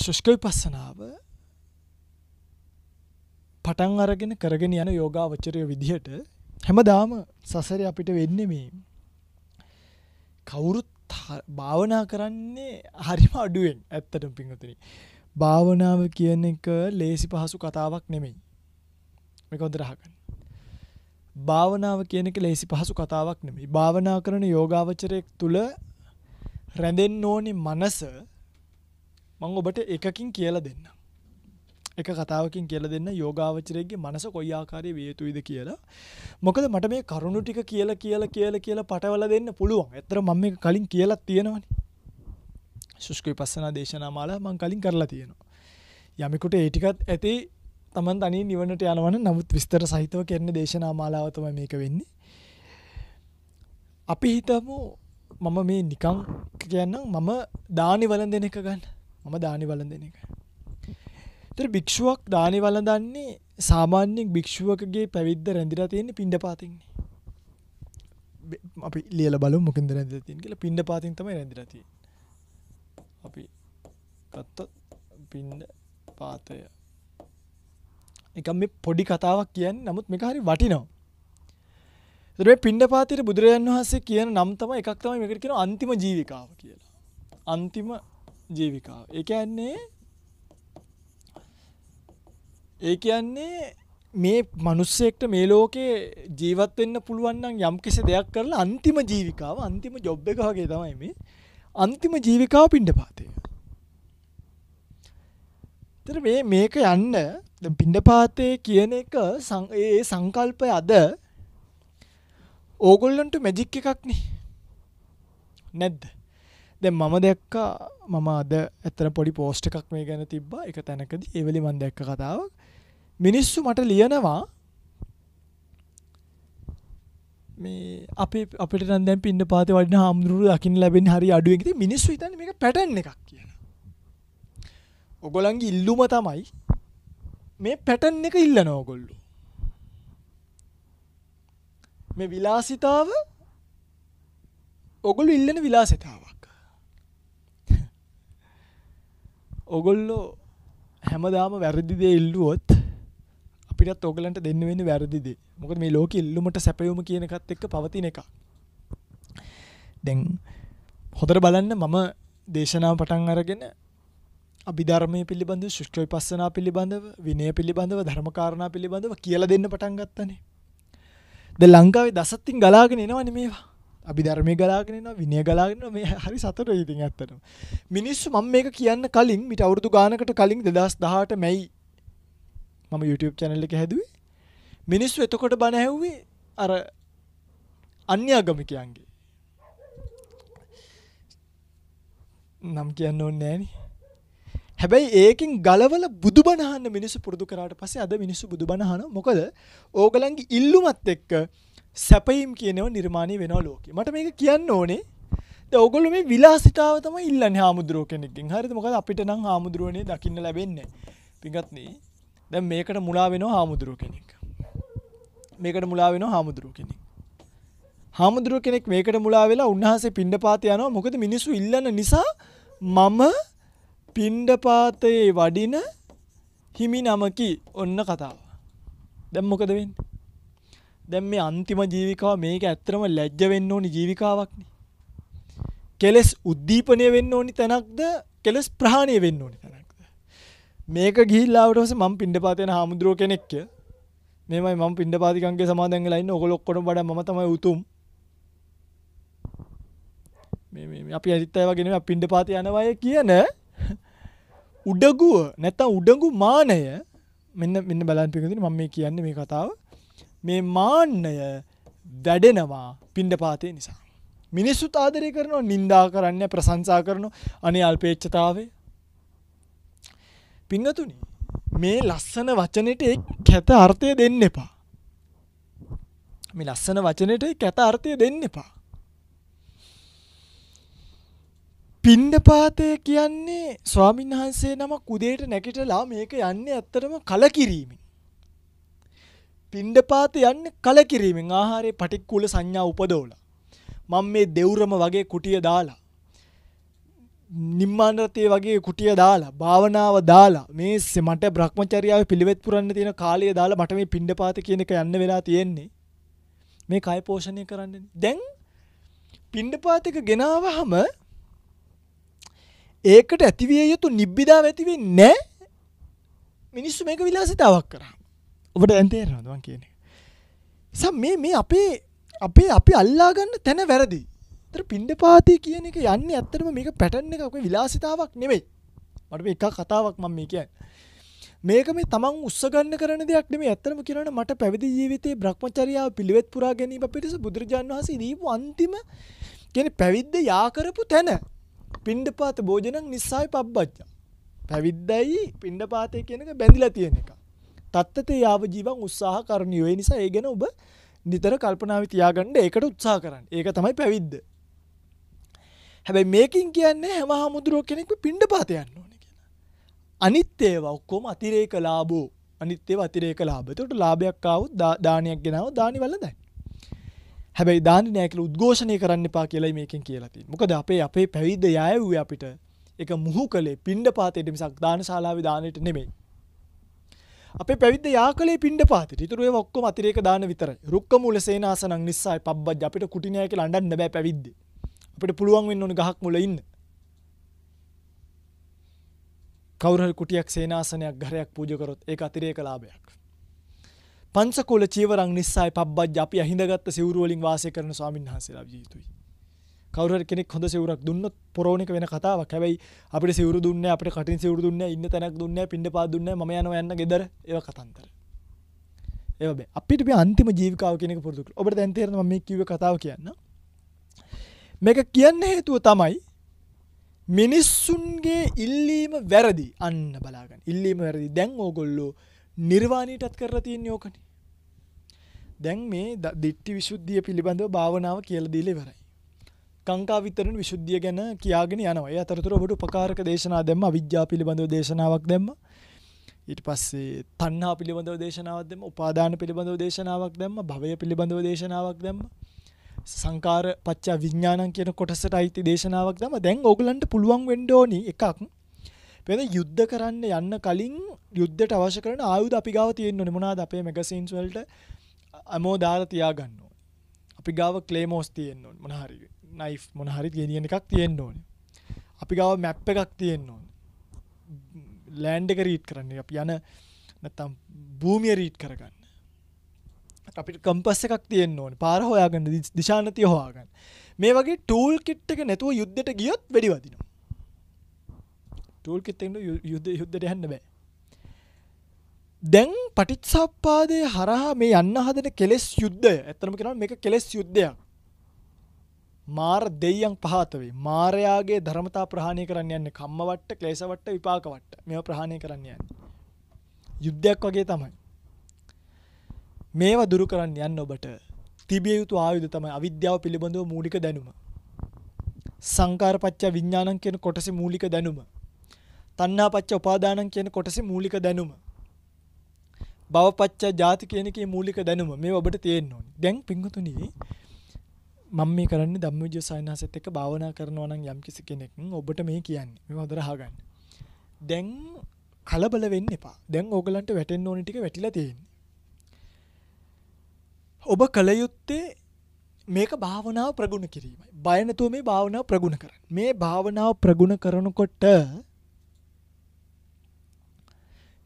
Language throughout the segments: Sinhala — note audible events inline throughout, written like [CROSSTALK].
ශුෂ්කවිපස්සනාව පටන් අරගෙන කරගෙන යන යෝගාවචරය විදිහට හැමදාම සසරේ අපිට වෙන්නේ මේ කවුරුත් භාවනා කරන්නේ හරිම අඩුවෙන් ඇත්තටම පින්වතුනි. භාවනාව කියන එක ලේසි පහසු කතාවක් නෙමෙයි. මේක හොඳට අහගන්න. භාවනාව කියන එක ලේසි පහසු කතාවක් නෙමෙයි. භාවනා කරන යෝගාවචරයෙක් තුල රැඳෙන්න ඕනේ මනස මං ඔබට එකකින් කියල දෙන්න. එක කතාවකින් කියල දෙන්න යෝගාවචරයගේ මනස කොයි ආකාරය වේතුයිද කියලා. මොකද මට මේ කරුණු ටික කියල කියල කියල කියල පටවල දෙන්න පුළුවන් එතර මම කලින් කියලත් තියෙනවන. ශුෂ්කයි පස්සන දේශනා මාලා මං කලින් කරලා තියෙනවා. යමෙකුට ඒටිකත් ඇති තමන් තනි නිවනට යනවන නමුත් විස්තර සහිතව කරන දේශනා මාලාවතම මේක වෙන්නේ. අපි හිතමු මම මේ නිකං කියන්න මම දානි වලන් දෙන එක ගන්න මම දානි වලඳන එක. තර භික්ෂුවක් දානි වලඳන්නේ සාමාන්‍යෙන් භික්ෂුවකගේ පැවිද්ද රැඳිලා තියෙන්නේ පින්ඩ පාතින්නේ. අපි ලියල බලු මොකින්ද රැඳිලා තියෙන්නේ කියලා පින්ඩ පාතින් තමයි රැඳිලා තියෙන්නේ. අපි ගත්තොත් පින්ඩ පාතය. නිකන් මේ පොඩි කතාවක් කියන්නේ නමුත් මේක හරි වටිනවා. ඒ පින්ඩ පාතිර බුදුරජාන් වහන්සේ කියන නම් තම එකක් තමයි මේකට කියන අන්තිම ජීවිකාව කියලා. අන්තිම ජීවිකාව. ඒ කියන්නේ ඒ කියන්නේ මේ මනුස්සෙක්ට මේ ලෝකේ ජීවත් වෙන්න පුළුවන් නම් යම්කිසි දෙයක් කරලා අන්තිම ජීවිකාව අන්තිම ජොබ් එක වගේ තමයි මේ අන්තිම ජීවිකාව පිණ්ඩපාතය. ඒතර මේ මේක යන්න දැන් පිණ්ඩපාතේ කියන එක ඒ සංකල්පය අද ඕගොල්ලන්ට මැජික් එකක් නේ. නැද්ද? දැ මම දැක්කා මම අද ඇතර පොඩි පෝස්්ට එකක් මේ ගැන තිබ්බා එක තැනකද එවලි මන් දැක්ක කතාවක් මිනිස්සු මට ලියනවා මේ අප අපට නන්දැ පින්න පාත වඩ හාමුදුරු දකින්න ලැබෙන හරි අඩුවෙන්ති මිනිස්සු ඉතන මේ පැටන් එකක් කියන ඔගොලන්ගේ ඉල්ලුම තමයි මේ පැටන් එක ඉල්ල නෝගොල්ලු මේ විලාසිතාව ඔගොලු ඉල්ලන විලාසිතාවක් ඔගොල්ලෝ හැමදාම වැරදිදේ ඉල්ලුවොත් අපිටත් ඕගලන්ට දෙන්න වෙන වැරදිදේ මොකද මේ ලෝක ඉල්ලුමට සැපයුම කියනකත් එක්ක පවතින එක දැන් හොදර බලන්න මම දේශනාව පටන් අරගෙන අභිධර්මය පිළිබඳ ශුෂ්ට්‍රයි පස්සනා පිළිබඳව විනය පිළිබඳව ධර්මකාරණා පිළිබඳව කියල දෙන්න පටන් ගත්තනේ ද ලංකාවේ දසත්තින් ගලාගෙන එනවන මේවා අපි ධර්මය ගලාගෙනන විනය ගලාගෙන මේ හරි සතට ඉතින් ඇත්තටම මිනිස්සු මම මේක කියන්න කලින් මිට අවුරුදු ගානකට කලින් දෙදස් දහට මැයි මම YouTube චැනල් එක හැදුවේ මිනිස්සු එතකොට බණ ඇහුවේ අර අන්‍යාගමිකයන්ගේ නම් කියන්න ඕනේ නෑනේ හැබැයි ඒකින් ගලවල බුදුබණහන්න මිනිස්සු පුරුදු කරාට පස්සේ අද මිනිස්සු බුදුබණහන මොකද ඕගලන්ගේ ඉල්ලුමත් එක්ක සැපයීම් කියනව නිර්මාණය වෙනවා ලෝකේ. මට මේක කියන්න ඕනේ. දැන් ඕගොල්ලෝ මේ විලාසිතාව තමයි ඉල්ලන්නේ හාමුදුරුවෝ කෙනෙක්ගෙන්. හරිද? මොකද අපිට නම් හාමුදුරුවනේ දකින්න ලැබෙන්නේ නැහැ. පිඟත්නි. දැන් මේකට මුලා වෙනවා හාමුදුරුවෝ කෙනෙක්. මේකට මුලා වෙනවා හාමුදුරුවෝ කෙනෙක්. හාමුදුරුව කෙනෙක් මේකට මුලා වෙලා උන්වහන්සේ පිණ්ඩපාත යනවා මොකද මිනිස්සු ඉල්ලන නිසා මම පිණ්ඩපාතයේ වඩින හිමි නමකි ඔන්න කතාව. දැන් මොකද වෙන්නේ? දැන් මේ අන්තිම ජීවිකාව මේක ඇත්තම ලැජ්ජ වෙන්න ඕනි ජීවිකාවක්නේ. කෙලස් උද්දීපනය වෙන්න ඕනි තැනක්ද කෙලස් ප්‍රහාණය වෙන්න ඕනි තැනක්ද. මේක ගිල්ලාවට හස මම් පින්ඩපාතයන හාමුදුරුව කෙනෙක්ය මේමයි මම පින්ඩපාතිකන්ගේ සමාදැගලයින්න ඔකොලොක්කොට බඩ ම තමයි උතුම් අපි ඇරිත්තය වගෙන පින්ඩ පාති යනවය කියන උඩගුව නැත්තම් උඩගු මානය මෙන්න මෙන්න බලන්පිකතින මම මේ කියන්නේ මේ කතාව මේ මාන්නය වැඩෙනවා පිණ්ඩපාතය නිසා. මිනිස්සුත් ආදරය කරනවා නින්දා කරන්න ප්‍රසංසා කරන අනේ අල්පේච්චතාවේ. පිංහතුනි මේ ලස්සන වචනට කැත අර්ථය දෙන්න එපා. මේ ලස්සන වචනට කැත අර්ථය දෙන්න එපා. පිණ්ඩපාතය කියන්නේ ස්වාමින්වහන්සේ නම කුදේට නැකිටලා මේක යන්නේ ඇත්තටම කලකිරීමි. පිණ්ඩපාත යන්නේ කලකිරීමෙන් ආහාරයේ පටික්කුල සංඥා උපදෝලා. මම මේ දෙවුරම වගේ කුටිය දාලා නිම්මාන රතේ වගේ කුටිය දාලා භාවනාව දාලා මේ මට භ්‍රමචර්යාවේ පිළිවෙත් පුරන්න තියෙන කාලය දාලා මට මේ පිණ්ඩපාත කියන එක යන්න වෙලා තියෙන්නේ. මේ කය පෝෂණය කරන්නේ. දැන් පිණ්ඩපාත එක ගෙනාවහම ඒකට ඇතිවිය යුතු නිබ්බිදාව ඇති වෙන්නේ නැහැ. මිනිස්සු මේක විලාසිතාවක් කරා. ඔබට දැන්තේර හඳුවන් කියන සම් මේ මේ අපේ අපේ අපි අල්ලාගන්න තැන වැරදි තර පින්ඩ පාති කියන එක යන්න ඇත්තරම මේක පැටන්න එකක විලාසිතාවක් නෙවෙයි මට එක කතාවක් මම මේ කියන් මේක මේ තමන් උත්සගන්න කරන දෙයක් නෙමේ ඇත්තරම කියනට මට පැවිදි ජීවිතේ බ්‍රහ්මචරියාව පිළිවෙත් පුරා ගැනීම පිරිස බුදුරජාන් වහන්සේ දීපු අන්තිම කියන පැවිද්ද යාකරපු තැන පින්ඩපාත භෝජනං නිස්සායි පබ්බච්චා පැවිද්දයි පින්ඩපාතය කියනක බැඳිලා තියෙන එක තත්තතේ යාව ජීවන් උත්සාහ කරණියෝ. ඒ නිසා ඒ ගැන ඔබ නිතර කල්පනාවේ තියාගන්න ඒකට උත්සාහ කරන්න. ඒක තමයි පැවිද්ද. හැබැයි මේකින් කියන්නේ හැම හාමුදුරුවෝ කෙනෙක්ම පිණ්ඩපාත යන්න ඕනේ කියලා. අනිත් ඒවා ඔක්කොම අතිරේක ලාභෝ. අනිත් ඒවා අතිරේක ලාභ. ඒකට ලාභයක් ආවොත් දානයක් ගෙනාව දානි වල දැන්. හැබැයි දානි නෑ කියලා උද්ඝෝෂණය කරන්න එපා කියලායි මේකෙන් කියලා තියෙන්නේ. මොකද අපේ අපේ පැවිද්ද යෑවුවේ අපිට ඒක මුහු කළේ පිණ්ඩපාතයට මිසක් දානශාලාවේ දානෙට නෙමෙයි. අපේ පැවිද යාකලේ පින්ඩ පාති ඉතුරුව ඔක්කොම අතිරේක දාන විතර රුක්ක මුල සේනාසනක් නිසායි පබ්බජ් අපිට කුටිනයක ලඩන්න බෑ පැවිද්ද අපිට පුළුවන් වෙන්න ඕන ගහක් මුල ඉන්න කවුරහල් කුටියක් සේනාසනයක් ගරයක් පූජකරොත් ඒ අතිරේක ලාභයක් පංසකෝල චීවරං නිසායි පබ්බජ් අපි අහිඳගත්ත සිවරුවලින් වාසය කරන ස්වාමින් වහන්සේලා ජීතුයි කවුරු හරි කෙනෙක් හොඳ සිවුරක් දුන්නොත් පොරෝණ එක වෙන කතාවක්. හැබැයි අපිට සිවුරු දුන්නේ අපිට කටින් සිවුරු දුන්නේ ඉන්න තැනක් දුන්නේ පින්ඩපාත දුන්නේ මම යනවා යන්න ගෙදර ඒව කතන්දර. ඒව බෑ. අපිට මේ අන්තිම ජීවිකාව කියන එක පුරුදු කරලා. ඔබට දැන් තේරෙනවා මම මේ කිව්ව කතාව කියන්න. මේක කියන්න හේතුව තමයි මිනිස්සුන්ගේ ඉල්ලීම වැරදි අන්න බලාගන්න ඉල්ලීම වැරදි දැන් ඕගොල්ලෝ නිර්වාණයටත් කරලා තියෙන් යෝකන දැන් මේ දිට්ටි විශුද්ධිය පිළිබඳව භාවනාව කියල දීලෙ වරයි කාංකා විතරණ විසුද්ධිය ගැන කියාගෙන යනවා. ඒ අතරතුර ඔබට උපකාරක දේශනා දැම්ම අවිද්‍යාව පිළිබඳව දේශනාවක් දැම්ම. ඊට පස්සේ තණ්හා පිළිබඳව දේශනාවක් දැම්ම, උපාදාන පිළිබඳව දේශනාවක් දැම්ම, භවය පිළිබඳව දේශනාවක් දැම්ම. සංකාර පච්චා විඥානං කියන කොටසට අයිති දේශනාවක් දැම්ම. දැන් ඕගලන්ට පුළුවන් වෙන්න ඕනි එකක්. වෙන යුද්ධ කරන්න යන්න කලින් යුද්ධයට අවශ්‍ය කරන ආයුධ අපි ගාව තියෙන්න ඕනේ. මොනවාද අපේ මැගසින්ස් වලට අමෝ දාලා තියාගන්න ඕනේ. අපි ගාව ක්ලේමෝස් තියෙන්න ඕනේ. මොන හරි නයි මොන හරි ගෙනියන එකක් තියෙන්න්න ඕන අපි ගව මැප් එකක් තියෙන්න්න ඕන ලෑන්ඩ එක රීට් කරන්න අප යන නැතම් භූමිය රීට් කරගන්න අපිට කම්පස් එකක් තියෙන්න්න ඕන පාර හොයාගන්න දිශානතිය හවාගන්න මේ වගේ ටූල් කිට් එක නැතුව යුද්ධට ගියොත් වැඩි වදිනවා ටූල් කිත්තෙන්ට යුද්ධ යුද්ධට යන්න බෑ දැන් පටිත් සප්පාදය හරහා මේ යන්න හදන කෙලෙස් යුද්ධය ඇතරම කෙන මේ කෙලෙස් යුද්ධයක් මාර දෙයියන් පහත වේ. මායාගේ ධර්මතා ප්‍රහාණය කරන්න යන්නේ කම්මවට්ට, ක්ලේශවට්ට, විපාකවට්ට. මේවා ප්‍රහාණය කරන්න යන්නේ. යුද්ධයක් වගේ තමයි. මේවා දුරු කරන්න යන්න ඔබට තිබිය යුතු ආයුධ තමයි අවිද්‍යාව පිළිබඳව මූලික දැනුම. සංකාරපච්ච විඥානං කියන කොටසේ මූලික දැනුම. තණ්හාපච්ච උපාදානං කියන කොටසේ මූලික දැනුම. භවපච්ච ජාති කියන එකේ මූලික දැනුම මේ ඔබට තියෙන්න ඕනේ. දැන් පිංගුතුනි මම මේ කරන්නේ ධම්මවිජය සයන්හසෙත් එක්ක භාවනා කරනවා නම් යම්කිසි කෙනෙක් ඔබට මේ කියන්නේ. මේ හොඳට අහගන්න. දැන් කලබල වෙන්න එපා. දැන් ඕගලන්ට වැටෙන්න ඕනි ටික වැටිලා තියෙන්නේ. ඔබ කල යුත්තේ මේක භාවනාව ප්‍රගුණ කිරීමයි. බය නැතුව මේ භාවනාව ප්‍රගුණ කරන්න. මේ භාවනාව ප්‍රගුණ කරනකොට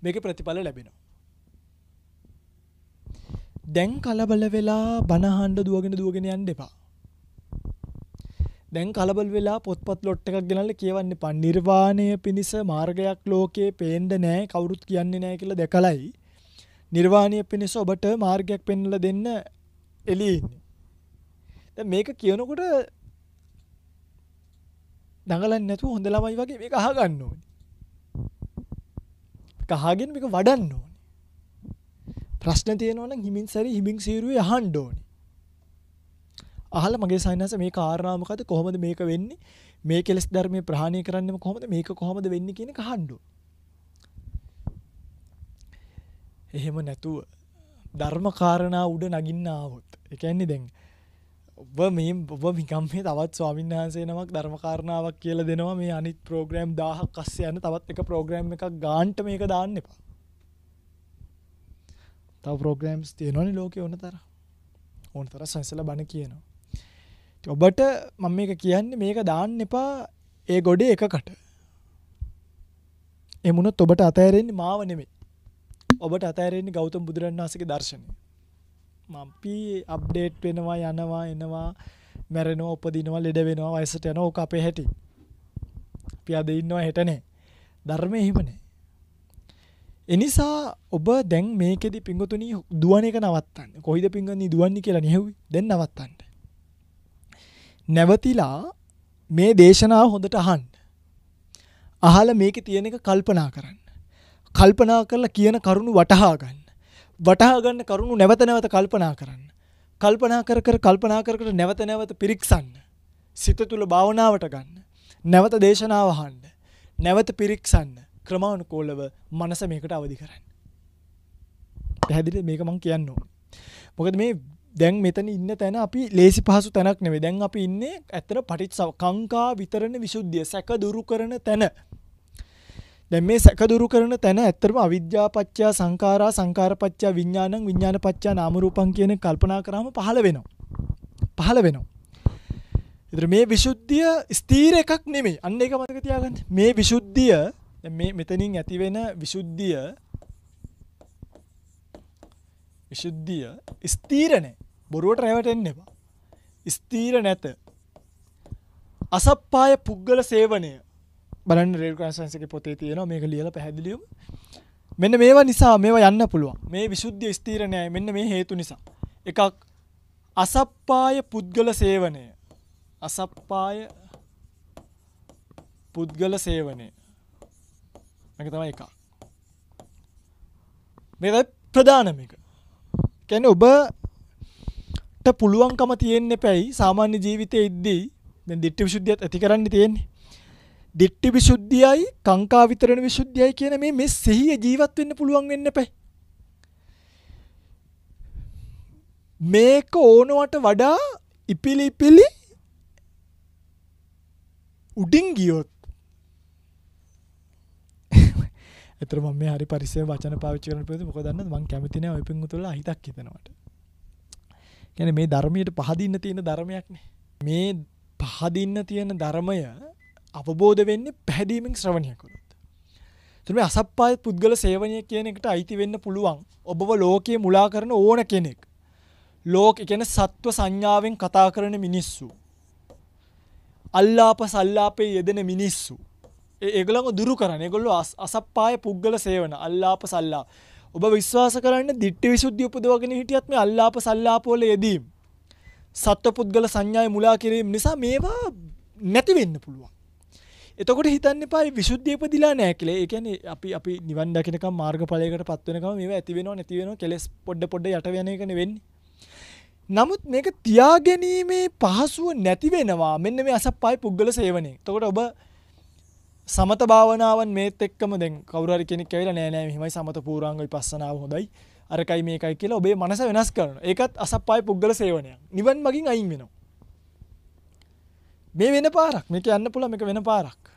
මේකේ ප්‍රතිඵල ලැබෙනවා. දැන් කලබල වෙලා බනහඬ දුවගෙන දුවගෙන යන්න එපා. දැන් කලබල වෙලා පොත්පත් ලොට් එකක් ගෙනල්ලා කියවන්න එපා. නිර්වාණය පිණිස මාර්ගයක් ලෝකේ පේන්න නෑ කවුරුත් කියන්නේ නෑ කියලා දැකලයි. නිර්වාණය පිණිස ඔබට මාර්ගයක් පෙන්වලා දෙන්න එළියේ ඉන්නේ. දැන් මේක කියනකොට දඟලන්නේ නැතුව හොඳ ළමයි වගේ මේක අහගන්න ඕනේ. කහගෙන මේක වඩන්න ඕනේ. ප්‍රශ්න තියෙනවා නම් හිමින් සැරි හිමින් සීරුවේ අහන්න ඕනේ. අහලා මගේ සයනස මේ කාරණා මොකද කොහොමද මේක වෙන්නේ මේ කෙලස් ධර්මයේ ප්‍රහාණය කරන්නේ කොහොමද මේක කොහොමද වෙන්නේ කියන කහඬු එහෙම නැතුව ධර්ම කාරණා උඩ නගින්න ආවොත් ඒ කියන්නේ දැන් ඔබ මේ ඔබ නිකම් මේ තවත් ස්වාමීන් වහන්සේ නමක් ධර්මකාරණාවක් කියලා දෙනවා මේ අනිත් ප්‍රෝග්‍රෑම් 1000ක් අස්සේ යන තවත් එක ප්‍රෝග්‍රෑම් එකක් ගාන්ට මේක දාන්න එපා. තව ප්‍රෝග්‍රෑම්ස් තියෙනවනේ ලෝකේ ඕනතර. ඕනතර සංසල බණ කියනවා. ඔබට මම මේක කියන්නේ මේක දාන්න එපා ඒ ගොඩේ එකකට. එමුණොත් ඔබට අතෑරෙන්නේ මාව නෙමෙයි. ඔබට අතෑරෙන්නේ ගෞතම බුදුරන් වහන්සේගේ දර්ශනය. මම්පි අප්ඩේට් වෙනවා යනවා එනවා මැරෙනවා උපදිනවා ලෙඩ වෙනවා වයසට යනවා ඕක අපේ හැටි. අපි අද ඉන්නවා හෙට නෑ. ධර්මය එහෙම නෑ. එනිසා ඔබ දැන් මේකෙදි පිංගුතුනි දුවන එක නවත්තන්න. කොයිද පිංගුතුනි දුවන්නේ කියලා නෙහුවි. දැන් නවත්තන්න. නැවතිලා මේ දේශනාව හොඳට අහන්න. අහලා මේකේ තියෙන එක කල්පනා කරන්න. කල්පනා කරලා කියන කරුණු වටහා ගන්න. වටහා ගන්න කරුණු නැවත නැවත කල්පනා කරන්න. කල්පනා කර කර කල්පනා කර කර නැවත නැවත පිරික්සන්න. සිත තුල භාවනාවට ගන්න. නැවත දේශනාව අහන්න. නැවත පිරික්සන්න. ක්‍රමානුකූලව මනස මේකට අවදි කරන්න. පැහැදිලිද මේක මම කියන්න ඕනේ. මොකද මේ දැන් මෙතන ඉන්න තැන අපි ලේසි පහසු තැනක් නෙවේ දැන් අපි ඉන්නේ ඇත්තට පටිච් කංකා විතරණ විශුද්ධිය සැක දුරු කරන තැන දැන් මේ සැක දුරු කරන තැන ඇත්තටම අවිද්‍යාපච්චා සංඛාරා සංඛාරපච්චා විඥානං විඥානපච්චා නාම රූපං කියන කල්පනා කරාම පහළ වෙනවා පහළ වෙනවා ඉතින් මේ විශුද්ධිය ස්ථීර එකක් නෙමෙයි අන්න ඒක මතක තියාගන්න මේ විශුද්ධිය මේ මෙතනින් ඇති වෙන විශුද්ධිය විශුද්ධිය ස්ථීර නැහැ බොරුවට රැවටෙන්න එපා. ස්ථීර නැත. අසප්පාය පුද්ගල සේවනය බලන්න රේල්කන්සන්සක පොතේ තියෙන මේක ලියල පැහැදිලියම් මෙන්න මේවා නිසා මේවා යන්න පුළුවන් මේ විශුද්ධ ස්තීරණය මෙන්න මේ හේතු නිසා. එකක් අසප්පාය පුද්ගල සේවනය අසප්පාය පුද්ගල සේවනය එක තමයි එකක් මේ ප්‍රධානමික කැන ඔබ පුළුවන්කම තියෙන්න පැයි සාමාන්‍ය ජීවිතය ඉද්දී දැන් දිට්ඨි විසුද්ධියත් ඇති කරන්න තියෙන්නේ. දිට්ඨි විසුද්ධියයි කාංකා විතරණ විසුද්ධියයි කියන මේ මේ සිහිය ජීවත් වෙන්න පුළුවන් වෙන්න පැයි. මේක ඕනවට වඩා ඉපිලි ඉපිලි උඩින් ගියොත් එතර [LAUGHS] මම මේ හරි පරිස්සම වචන පාවිච්චි කරන්න පුළුවන් මොකද දන්නවද මම කැමති නෑ ඔය පිංගුතුලා හිතක් හිතනවට ගැන මේ ධර්මයට පහදින්න තියෙන ධර්මයක්නේ. මේ පහදින්න තියෙන ධර්මය අපබෝධ වෙන්නේ පැහැදීමෙන් ශ්‍රවණයකොළොත්. තුම අසප්පාය පුද්ගල සේවනය කියන එකට අයිති වෙන්න පුළුවන් ඔබව ලෝකයේ මුලා කරන ඕන කෙනෙක්. ලෝක එකන සත්ව සංඥාවෙන් කතා කරන මිනිස්සු. අල්ලාප සල්ලාපේ යෙදෙන මිනිස්සු. ඒගලම දුරු කරන ගොල්ලු අසප්පාය පුද්ගල සේවන අල්ලාප සල්ලා ඔබ විශ්වාස කරන්න දිට්ටි විසුද්ධි උපදවගෙන හිටියත් මේ අල්ලාප සල්ලාපවල යෙදීම් සත්ව පුද්ගල සංඥාය මුලා කිරීම නිසා මේවා නැති වෙන්න පුළුවන්. එතකොට හිතන්න පායි විශුද්ධිය උපදිලා නෑ කියලා. ඒ කියන්නේ අපි අපි නිවන් දකිනකම් මාර්ගඵලයකට පත් වෙනකම් මේවා ඇති වෙනව නැති වෙනව කෙලස් පොඩ පොඩ යට වෙන එකනේ වෙන්නේ. නමුත් මේක තියා ගැනීමේ පහසුව නැති වෙනවා. මෙන්න මේ අසප්පයි පුද්ගල සේවනයේ. එතකොට ඔබ සමත භාවනාවන් මේත් එක්කම දැන් කවුරු හරි කෙනෙක් ඇවිල්ලා නෑ නෑ මෙහිමයි සමත පූර්වාංග විපස්සනාව හොඳයි අරකයි මේකයි කියලා ඔබේ මනස වෙනස් කරනවා. ඒකත් අසප්පාය පුද්ගල සේවනයක්. නිවන් මගින් අයින් වෙනවා. මේ වෙන පාරක්. මේක යන්න පුළුවන් මේක වෙන පාරක්.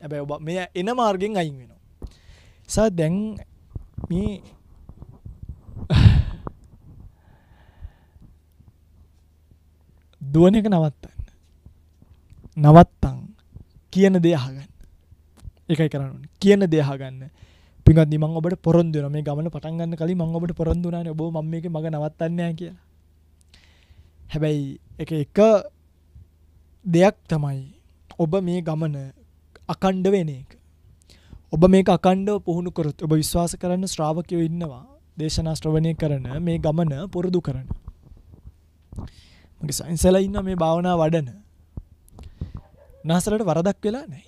හැබැයි ඔබ මේ එන මාර්ගෙන් අයින් වෙනවා. සා දැන් මේ දුවන එක නවත්තන්න. නවත්තන්න කියන දෙයහගන්න එකයි කරන්න කියන දෙයහගන්න පිගත් මං ඔබට පොරොන්දුන මේ ගමන පටන්ගන්න කලින් මං ඔබට පොරොන්දුනාන ඔබ ම මේ මඟ නවත්තන්නය කියලා හැබැයි එක එක දෙයක් තමයි ඔබ මේ ගමන අකණ්ඩ වෙන එක ඔබ මේ අකණ්ඩ පුහුණු කොරොත් ඔබ විශ්වාස කරන්න ශ්‍රාවකයෝ ඉන්නවා දේශනාශ්‍රවණය කරන මේ ගමන පුරුදු කරන මගේ සයින්සල ඉන්න මේ භාවනා වඩන නාසලට වරදක් වෙලා නෑ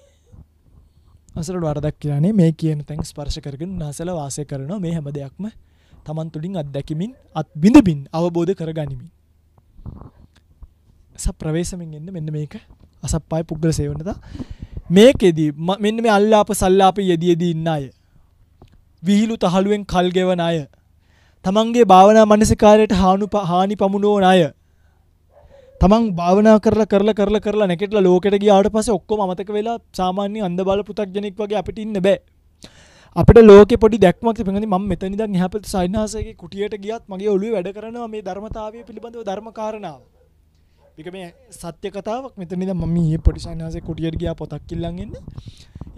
අසලට වරදක් කියන්නේ මේ කියන තැන් ස්පර්ශ කරගෙන නාසල වාසය කරනවා මේ හැම දෙයක්ම තමන් තුළින් අත්දැකිමින් අත් බිඳබින් අවබෝධ කරගනිමින් ස ප්‍රවේශමෙන් එන්න මෙන්න මේක අසප්පාය පුද්ගල සේවනද මේකෙදී මෙන්න මේ අල්ලාප සල්ලාප යෙදියදී ඉන්න අය විහිලු තහළුවෙන් කල් ගෙවන අය තමන්ගේ භාවනා මනසිකාරයට හානු හානි පමුණුවන අය තමන් භාවනා කරලා කරලා කරලා කරලා නැකෙටලා ලෝකෙට ගියාට පස්සේ ඔක්කොම අමතක වෙලා සාමාන්‍ය අන්ධ බාල පු탁ජනෙක් වගේ අපිට ඉන්න බෑ. අපිට ලෝකෙ පොඩි දැක්මක් තිබෙනදී මම මෙතන ඉඳන් යහපත සයින්හාසයේ කුටියට ගියත් මගේ ඔළුවේ වැඩ කරනවා මේ ධර්මතාවය පිළිබඳව ධර්මකාරණාව. ඒක මේ සත්‍ය කතාවක් මෙතන ඉඳන් මම ඊයේ පොඩි සයින්හාසයේ කුටියට ගියා පොතක් ඉල්ලන් එන්න.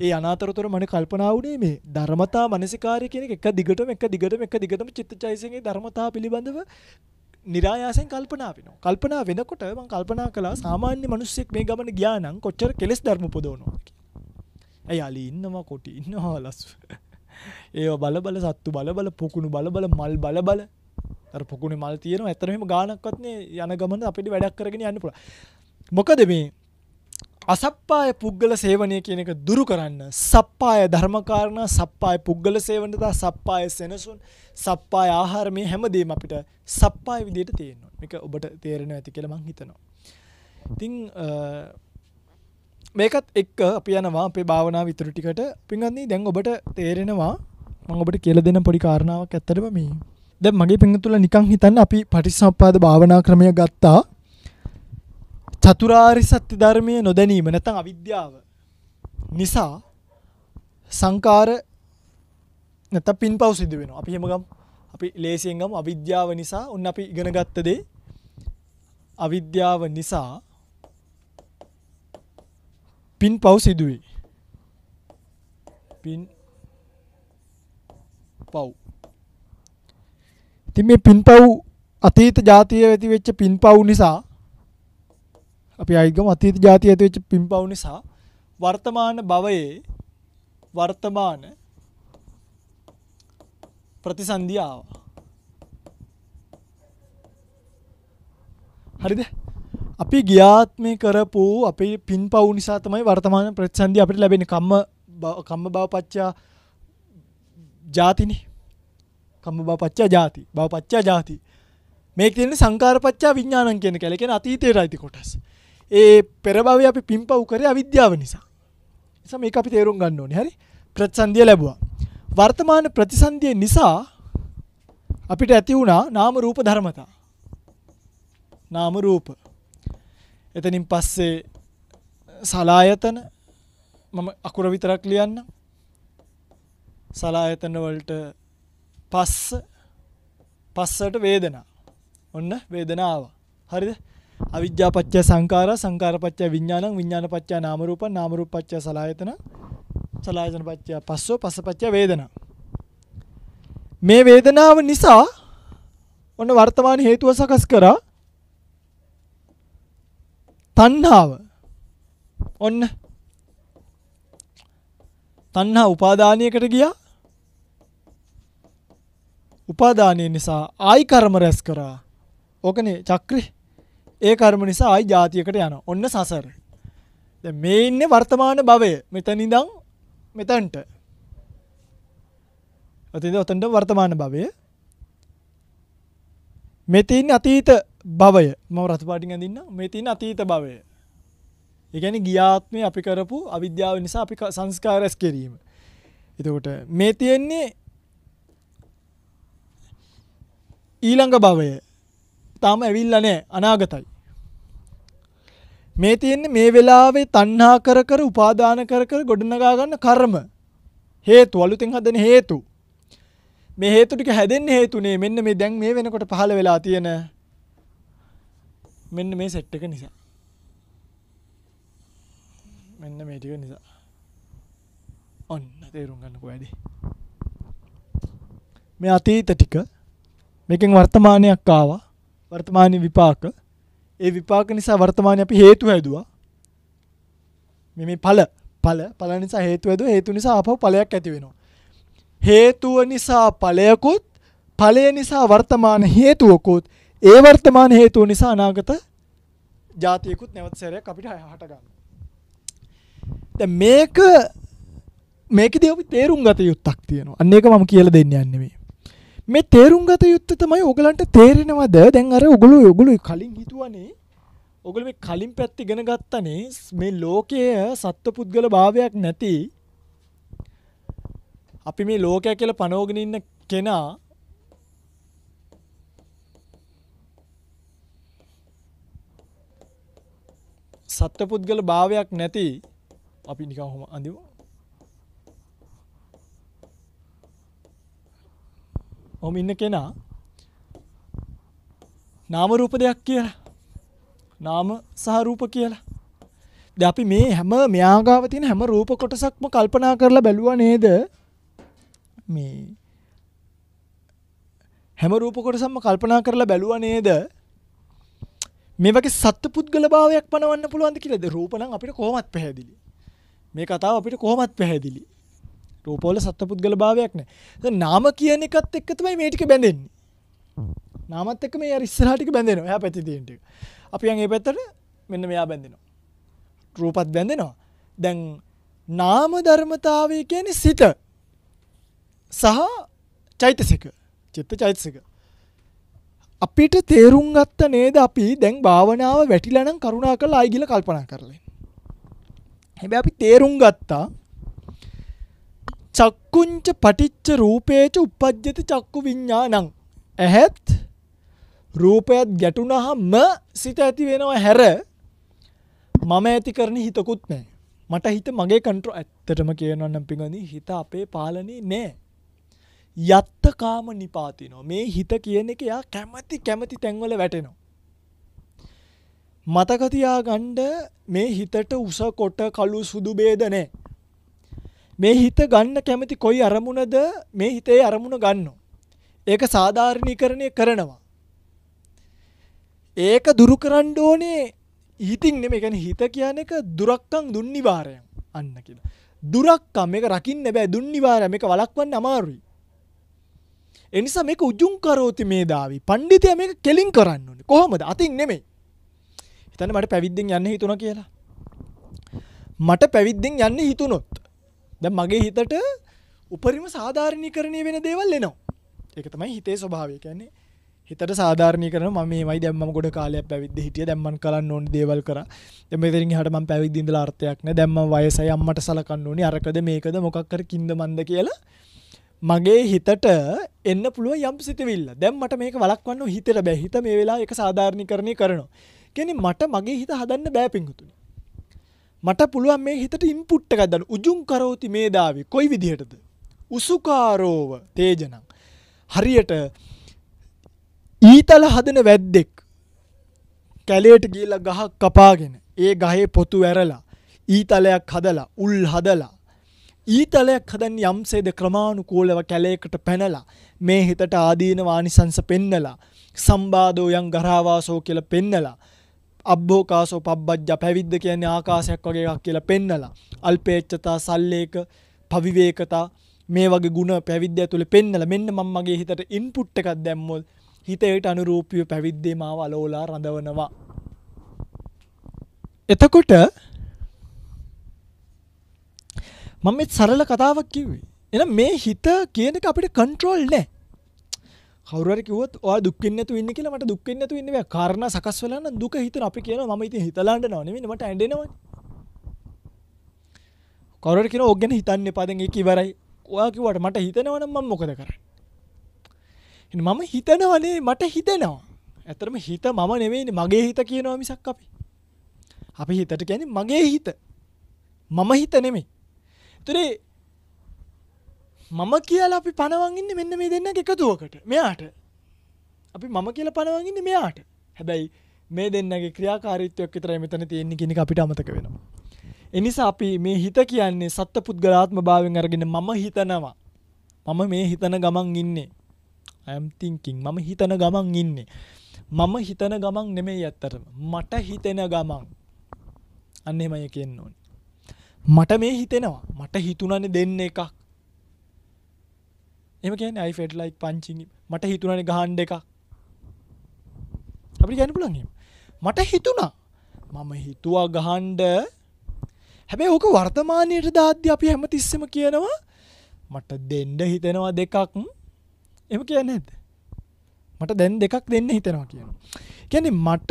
ඒ අනාතරතොර මට කල්පනා වුණේ මේ ධර්මතා මනසිකාරය කියන එක දිගටම එක දිගටම එක දිගටම චිත්තචෛසිකේ ධර්මතා පිළිබඳව નિરાයාසයෙන් කල්පනා වෙනවා. කල්පනා වෙනකොට මම කල්පනා කළා සාමාන්‍ය මිනිස්සෙක් මේ ගමන ගියා නම් කොච්චර කෙලස් ධර්ම පොදවනවද කියලා. ඇයි ali ඉන්නවා කොටි ඉන්නවා ලස්. ඒව බල බල සත්තු බල බල පොකුණු බල බල මල් බල බල අර පොකුණු මල් තියෙනවා. ඇත්තටම එහෙම ගානක්වත් නේ යන ගමන අපිට වැඩක් කරගෙන යන්න පුළුවන්. මොකද මේ අසප්පාය පුද්ගල සේවනය කියන එක දුරු කරන්න සප්පාය ධර්මකාරණ සප්පාය පුද්ගල සේවනතා සප්පාය සෙනසුන් සප්පාය ආහාර මේ හැමදේම අපිට සප්පාය විදියට තියෙනවා මේක ඔබට තේරෙනවා ඇති කියලා මං හිතනවා ඉතින් මේකත් එක්ක අපි යනවා අපේ භාවනාව ඉතුරු ටිකට පින්වත්නි දැන් ඔබට තේරෙනවා මම ඔබට කියලා දෙන්න පොඩි කාරණාවක් ඇත්තටම මේ දැන් මගේ පින්තුල නිකන් හිතන්න අපි පටිසම්පාද භාවනා ක්‍රමය ගත්තා චතුරාරි සත්‍ය ධර්මය නොදැනීම නැත්නම් අවිද්‍යාව නිසා සංකාර නැත්නම් පින්පව් සිදු වෙනවා. අපි හැමගම් අපි ලේසියෙන් ගමු අවිද්‍යාව නිසා උන් අපි ඉගෙන ගත්ත දේ අවිද්‍යාව නිසා පින්පව් සිදු වෙයි. පින් පව්. ඉතින් මේ පින්පව් අතීත ජාතිය ඇති වෙච්ච පින්පව් නිසා අපි අයිගම අතීත ජාතිය ඇති වෙච්ච පින්පව් නිසා වර්තමාන භවයේ වර්තමාන ප්‍රතිසන්දිය ආවා. හරිද? අපි ගියාත්මේ කරපු අපේ පින්පව් නිසා තමයි වර්තමාන ප්‍රතිසන්දිය අපිට ලැබෙන්නේ. කම්ම කම්ම භවපච්චා ජාතිනේ. කම්ම භවපච්චා ජාති. භවපච්චා ජාති. මේක තියෙන්නේ සංකාරපච්චා විඥානං කියන කැලේ. කියන්නේ අතීතයේ රයිති කොටස්. ඒ පෙරබව අපි පින් පව්කර අවිද්‍යාව නිසා එසම මේ අපි තේරුම් ගන්න ඕනේ හරි ප්‍රතිසන්දිය ලැබුවා වර්තමාන ප්‍රතිසන්දිය නිසා අපිට ඇති වුණා නාම රූප ධර්මතා නාම රූප එතනින් පස්සේ සලායතන මම අකුර විතරක් ලියන්න සලායතන වලට පස්ස පස්සට වේදනා ඔන්න වේදනාව හරිද අවිද්‍යාපච්චය සංඛාරා සංඛාරපච්චය විඥානං විඥානපච්චය නාම රූපං නාම රූපපච්චය සලආයතන සලආයතනපච්චය පස්සෝ පස්සපච්චය වේදනා මේ වේදනාව නිසා ඔන්න වර්තමාන හේතුව සකස් කරා තණ්හාව ඔන්න තණ්හා උපාදානයකට ගියා උපාදානය නිසා ආයි කර්ම රැස් කරා ඕකනේ චක්‍රේ ඒ කර්ම නිසා ආයි ජාතියකට යනවා. ඔන්න සසර. දැන් මේ ඉන්නේ වර්තමාන භවය. මෙතන ඉඳන් මෙතනට. අතීත උතන්ට වර්තමාන භවය. මේ තියෙන අතීත භවය. මම රතු පාටින් අඳින්න. මේ තියෙන අතීත භවය. ඒ කියන්නේ ගියාත්මේ අපි කරපු අවිද්‍යාව නිසා අපි සංස්කාර රැස් කිරීම. එතකොට මේ තියෙන්නේ ඊළඟ භවය. තාම ඇවිල්ලා නැහැ අනාගතයි. මේ තියෙන්නේ මේ වෙලාවේ තණ්හා කර කර උපාදාන කර කර ගොඩනගා ගන්න කර්ම. හේතු අලුතෙන් හදන හේතු. මේ හේතු ටික හැදෙන්න හේතුනේ මෙන්න මේ දැන් මේ වෙනකොට පහළ වෙලා තියෙන මෙන්න මේ සෙට් එක නිසා. මෙන්න මේ ටික නිසා. ඔන්න තේරුම් ගන්නකෝ වැඩි. මේ අතීත ටික මේකෙන් වර්තමානයක් ආවා වර්තමානයේ විපාක ඒ විපාක නිසා වර්තමානයේ අපි හේතු හැදුවා මේ මේ ඵල ඵල ඵල නිසා හේතු හැදුවා හේතු නිසා ආපහු ඵලයක් ඇති වෙනවා හේතුව නිසා ඵලයකුත් ඵලය නිසා වර්තමාන හේතුවකුත් ඒ වර්තමාන හේතුව නිසා අනාගත જાතියකුත් නැවත සැරයක් අපිට හට ගන්නවා මේක මේකදී අපි තේරුම් ගත යුත්තක් තියෙනවා අන්න ඒක මම කියලා දෙන්න යන්නේ මේ මේ තේරුම්ගත යුත්ත තමයි ඔගලන්ට තේරෙනවද දැන් අර ඔගොලු යොගුලු කලින් හිතුවනේ ඔගල මේ කලින් පැත්ති ගෙන ගත්තනේ මේ ලෝකය සත්ව පුද්ගල භාවයක් නැති අපි මේ ලෝකය කියල පනෝගෙන ඉන්න කෙනා සත්ව පුද්ගල භාවයක් නැති අපි නිකහොම අඳවා ඔහොම ඉන්න කෙනා නාම රූප දෙයක් කියලා. නාම සහ රූප කියලා. දැන් අපි මේ හැම මෙයාගාව තියෙන හැම රූප කොටසක්ම කල්පනා කරලා බැලුවා නේද? මේ හැම රූප කොටසක්ම කල්පනා කරලා බැලුවා නේද? මේ වගේ සත්පුද්ගල භාවයක් පනවන්න පුළුවන්ද කියලාද? රූප නම් අපිට කොහොමත් පැහැදිලි. මේ කතාව අපිට කොහොමත් පැහැදිලි. රූපවල සත්පුද්ගල භාවයක් නැහැ. නාම කියන එකත් එක්ක තමයි මේ ටික බැඳෙන්නේ. නාමත් එක්ක මේ අර ඉස්සරහා ටික බැඳෙනවා. එහා පැත්තේ තියෙන ටික. අපි යන් මේ පැත්තට මෙන්න මෙයා බැඳෙනවා. රූපත් බැඳෙනවා. දැන් නාම ධර්මතාවය කියන්නේ සිත සහ චෛතසික. චිත්ත චෛතසික. අපිට තේරුම් ගත්ත නේද අපි දැන් භාවනාව වැටිලා නම් කරුණාකරලා ආයෙ ගිහලා කල්පනා කරලා. හැබැයි අපි තේරුම් ගත්තා චක්කුංච පටිච්ච රූපේච උපද්ජති චක්කු විඤ්ඥානං. ඇහැත් රූපයත් ගැටුනහම සිත ඇති වෙනවා හැර මම ඇති කරන හිතකුත් නෑ. මට හිත මගේ කන්ට්‍ර ඇත්තටම කියනවන්න පිඟඳී හිත අපේ පාලනී නෑ. යත්ත කාම නිපාතිනෝ මේ හිත කියන එක යා කැමති කැමති තැන්වල වැටෙනවා. මතකතියා ගණ්ඩ මේ හිතට උස කොට කලු සුදු බේදනෑ මේ හිත ගන්න කැමති කොයි අරමුණද මේ හිතේ අරමුණ ගන්නෝ. ඒක සාධාරණීකරණය කරනවා. ඒක දුරු කරන්න ඕනේ ඊතින් නෙමෙයි. කියන්නේ හිත කියන එක දුරක්කම් දුන්නිවාරයන් අන්න කියලා. දුරක්කම් මේක රකින්න බෑ දුන්නිවාරය මේක වළක්වන්න අමාරුයි. ඒ නිසා මේක උජුං කරෝති මේ දාවි. පඬිතයා මේක කෙලින් කරන්න ඕනේ. කොහොමද? අතින් නෙමෙයි. හිතන්න මට පැවිද්දෙන් යන්න හිතුණා කියලා. මට පැවිද්දෙන් යන්න හිතුණොත් දැ මගේ හිතට උපරිම සාධාරණය කරණය වෙන දේවල් එනවා ඒක තමයි හිතේ ස්වභාවය කියන්නේ හිතට සාධාරණය කරන ම මේමයි දැම්ම ගොඩ කාලයක් පැවිද හිටිය දැම්මන් කරන්න ඕන් දේවල් කර දෙමෙදරින් හටම පැවිදිද ලාර්ථයක්න දැම්ම වයසය අම්මට සලකන්න ඕනි අරකද මේකද මොකක්කර කින්ද මන්ද කියලා මගේ හිතට එන්න පුළුව යම් සිතවිල්ල දැම්මට මේක වලක්වන්න හිතර බැහිත මේ වෙලා එක සාධාරණි කරණය කරනවා කෙනෙ මට මගේ හිත හදන්න බෑපිංහතුනි මට පුළුවන් මේ හිතට ඉන්පුට් එකක් දන්න උජුම් කරෝති මේ දාවි කොයි විදිහටද උසුකාරෝව තේජනං හරියට ඊතල හදන වැද්දෙක් කැලේට ගිහිල්ලා ගහක් කපාගෙන ඒ ගහේ පොතු ඇරලා ඊතලයක් හදලා උල් හදලා ඊතලයක් හදන් යම්සේද ක්‍රමාණුකූලව කැලේකට පැනලා මේ හිතට ආදීන වානිසංස පෙන්නලා සම්බාධෝ යම් ගරාවාසෝ කියල පෙන්නලා අබ්බෝකාසෝ පබ්බජ්ජ පැවිද්ද කියන්නේ ආකාශයක් වගේ එකක් කියලා පෙන්නලා අල්පේච්ඡතා සල්ලේක පවිවේකතා මේ වගේ ಗುಣ පැවිද්ද ඇතුලේ පෙන්නලා මෙන්න මම මගේ හිතට ඉන්පුට් එකක් දැම්මොත් හිතේට අනුරූපීව පැවිද්දේ මාව අලෝලා රඳවනවා එතකොට මම මේ සරල කතාවක් කිව්වේ එහෙනම් මේ හිත කියන එක අපිට කන්ට්‍රෝල් නැහැ කවර කිවත් දුක්කන්නතු ඉන්න කියලා මට දුක්කන්නතු ඉන්න කරණ සකස් වලන්න දුක හිතන අපි කියන ම ඉති හිතලාන්ට නවනීමට ඇඩෙනවා කවර කියෙන ඔගෙන හිතන්න පදන් එක ඉවරයි ඔයා කිවට මට හිතනවන මම මොකද කරන්න මම හිතනවනේ මට හිතෙනවා ඇතරම හිත මම නෙවෙයි මගේ හිත කියනවා මිසක් අපි අපි හිතට ගැන මගේ හිත මම හිත නෙමේ තුරේ මම කියලා අපි පනවගන්න මෙන්න මේ දෙන්න එකතුවකට මෙයාට අපි මම කියල පනවගන්න මෙයාට හැබැයි මේ දෙන්නගේ ක්‍රියාකාරිත්වයක් විතරයි මෙතන තියෙන්නේ කෙනෙක් අපිට අමතක වෙනවා. එනිසා අපි මේ හිත කියන්නේ සත්ත පුද්ගලාත්ම භාවෙන් අරගෙන මම හිතනවා. මම මේ හිතන ගමන් ඉන්නේ. ඇම්තිංකින් මම හිතන ගමන් ඉන්නේ. මම හිතන ගමන් නෙමෙයි ඇත්තරම මට හිතෙන ගමන් අන්නෙමය කියන්න ඕනි. මට මේ හිතෙනවා මට හිතුනනි දෙන්න එකක් එම කියන අයි ෆෙඩ් ලයික් පංචි මට හිතුනන ගහන්ඩ එක අපි ගැන පුළන්ගීම මට හිතුනා මම හිතුවා ගහන්ඩ හැබැ ඕක වර්තමානයට දාද්‍ය අපි හැම තිස්සම කියනවා මට දෙන්ඩ හිතෙනවා දෙකක් එම කියන්න ඇද මට දැන් දෙකක් දෙන්න හිතෙනවා කියන කැනෙ මට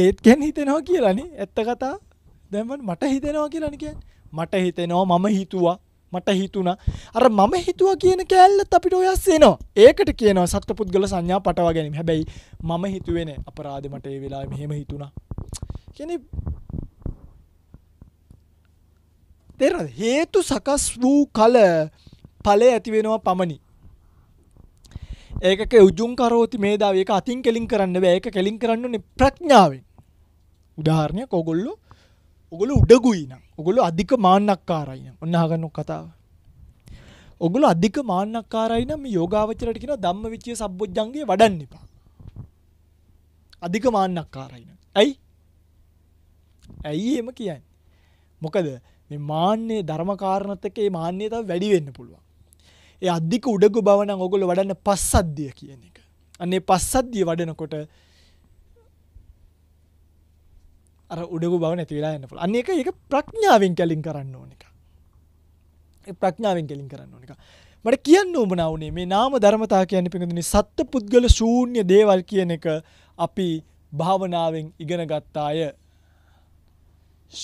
ඒත් ගැන් හිතෙනවා කියලනි ඇත්ත කතා දැමන් මට හිතෙනවා කියලනිකෙන් මට හිතෙනවා මම හිතුවා මට හිතුණ අර මම හිතුව කියන කෑල්ලත් අපිට ඔයස් එනවා ඒකට කියන සත්ව පුද්ගල සංඥා පටවා ගැනීම හැබැයි මම හිතුවෙන අපරාධ මට ඒ වෙලා මෙහෙම හිතුණා කියන තෙර හේතු සකස් වූ කල පලේ ඇතිවෙනවා පමණි ඒක උජුම් කරෝති මේ දාව ඒක අතින් කෙලින් කරන්න බෑ ඒක කෙලින් කරන්න ප්‍රඥාවෙන් උදාහරණය කොගොල්ලු ඔගොලු උඩගුයි නම් ඔගොල්ලෝ අධික මාන්නක්කාරයි නම් ඔන්න අහගන්නු කතාව. ඔගොල්ලෝ අධික මාන්නක්කාරයි නම් මේ යෝගාවචරයට කියන ධම්මවිචය සම්බොජ්ජංගේ වඩන්න එපා. අධික මාන්නක්කාරයි නම්. ඇයි? ඇයි එහෙම කියන්නේ? මොකද මේ මාන්නේ ධර්මකාරණත් එක්ක මේ මාන්නේ තව වැඩි වෙන්න පුළුවන්. ඒ අධික උඩගු බව නම් ඔගොල්ලෝ වඩන්න පස්සද්ධිය කියන එක. අනේ පස්සද්ධිය වඩනකොට අර උඩකු බව නැතිවෙලා න්න පුල අන්නේ එක ඒක ප්‍රඥාවෙන් කැලින් කරන්න ඕන එක ප්‍රඥාවෙන් කෙලින් කරන්න ඕන එක මට කියන්න උඹනාවනේ මේ නාම ධර්මතා කියන්න පිඳන සත්ත පුද්ගල ශූන්‍ය දේවල් කියන එක අපි භාවනාවෙන් ඉගෙන ගත්තාය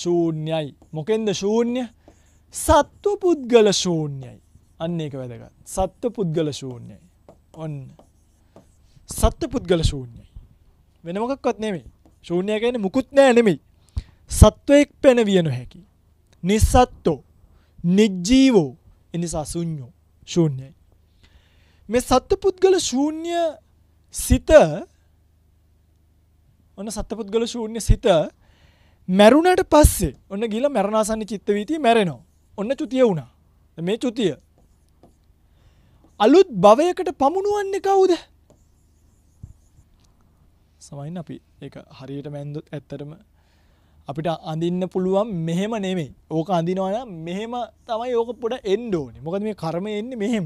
ශූන්‍යයි මොකෙන්ද ශූන්‍ය සත්ව පුද්ගල ශූන්‍යයි අන්න එක වැදගත් සත්ව පුද්ගල ශූන්‍යයි ඔන්න සත්ව පුද්ගල ශූන්‍යයි වෙනමොකක්වත් නෙමේ ශූන්‍ය කියන්නේ මුකුත් නෑ නෙමෙයි. සත්වයක් පැන විය නොහැකි. නිස්සත්තු නිජ්ජීවෝ එනිසා ශුන්‍යෝ ශූන්‍යයි. මේ සත්පුද්ගල ශූන්‍ය සිත ඔන්න සත්පුද්ගල ශූන්‍ය සිත මැරුණට පස්සේ ඔන්න ගිල මැරණාසන්න චිත්ත වීතිය මැරෙනවා. ඔන්න චුතිය වුණා. මේ චුතිය අලුත් භවයකට පමුණුවන්නේ කවුද? සමයින් අපි ඒ හරියට මැන්දුත් ඇත්තරම අපිට අඳන්න පුළුවන් මෙහෙම නෙමේ ඕක අඳනවාන මෙහෙම තමයි ඕක පොඩ එන්්ඩෝනි මොකද මේ කරම එන්නේ මෙහෙම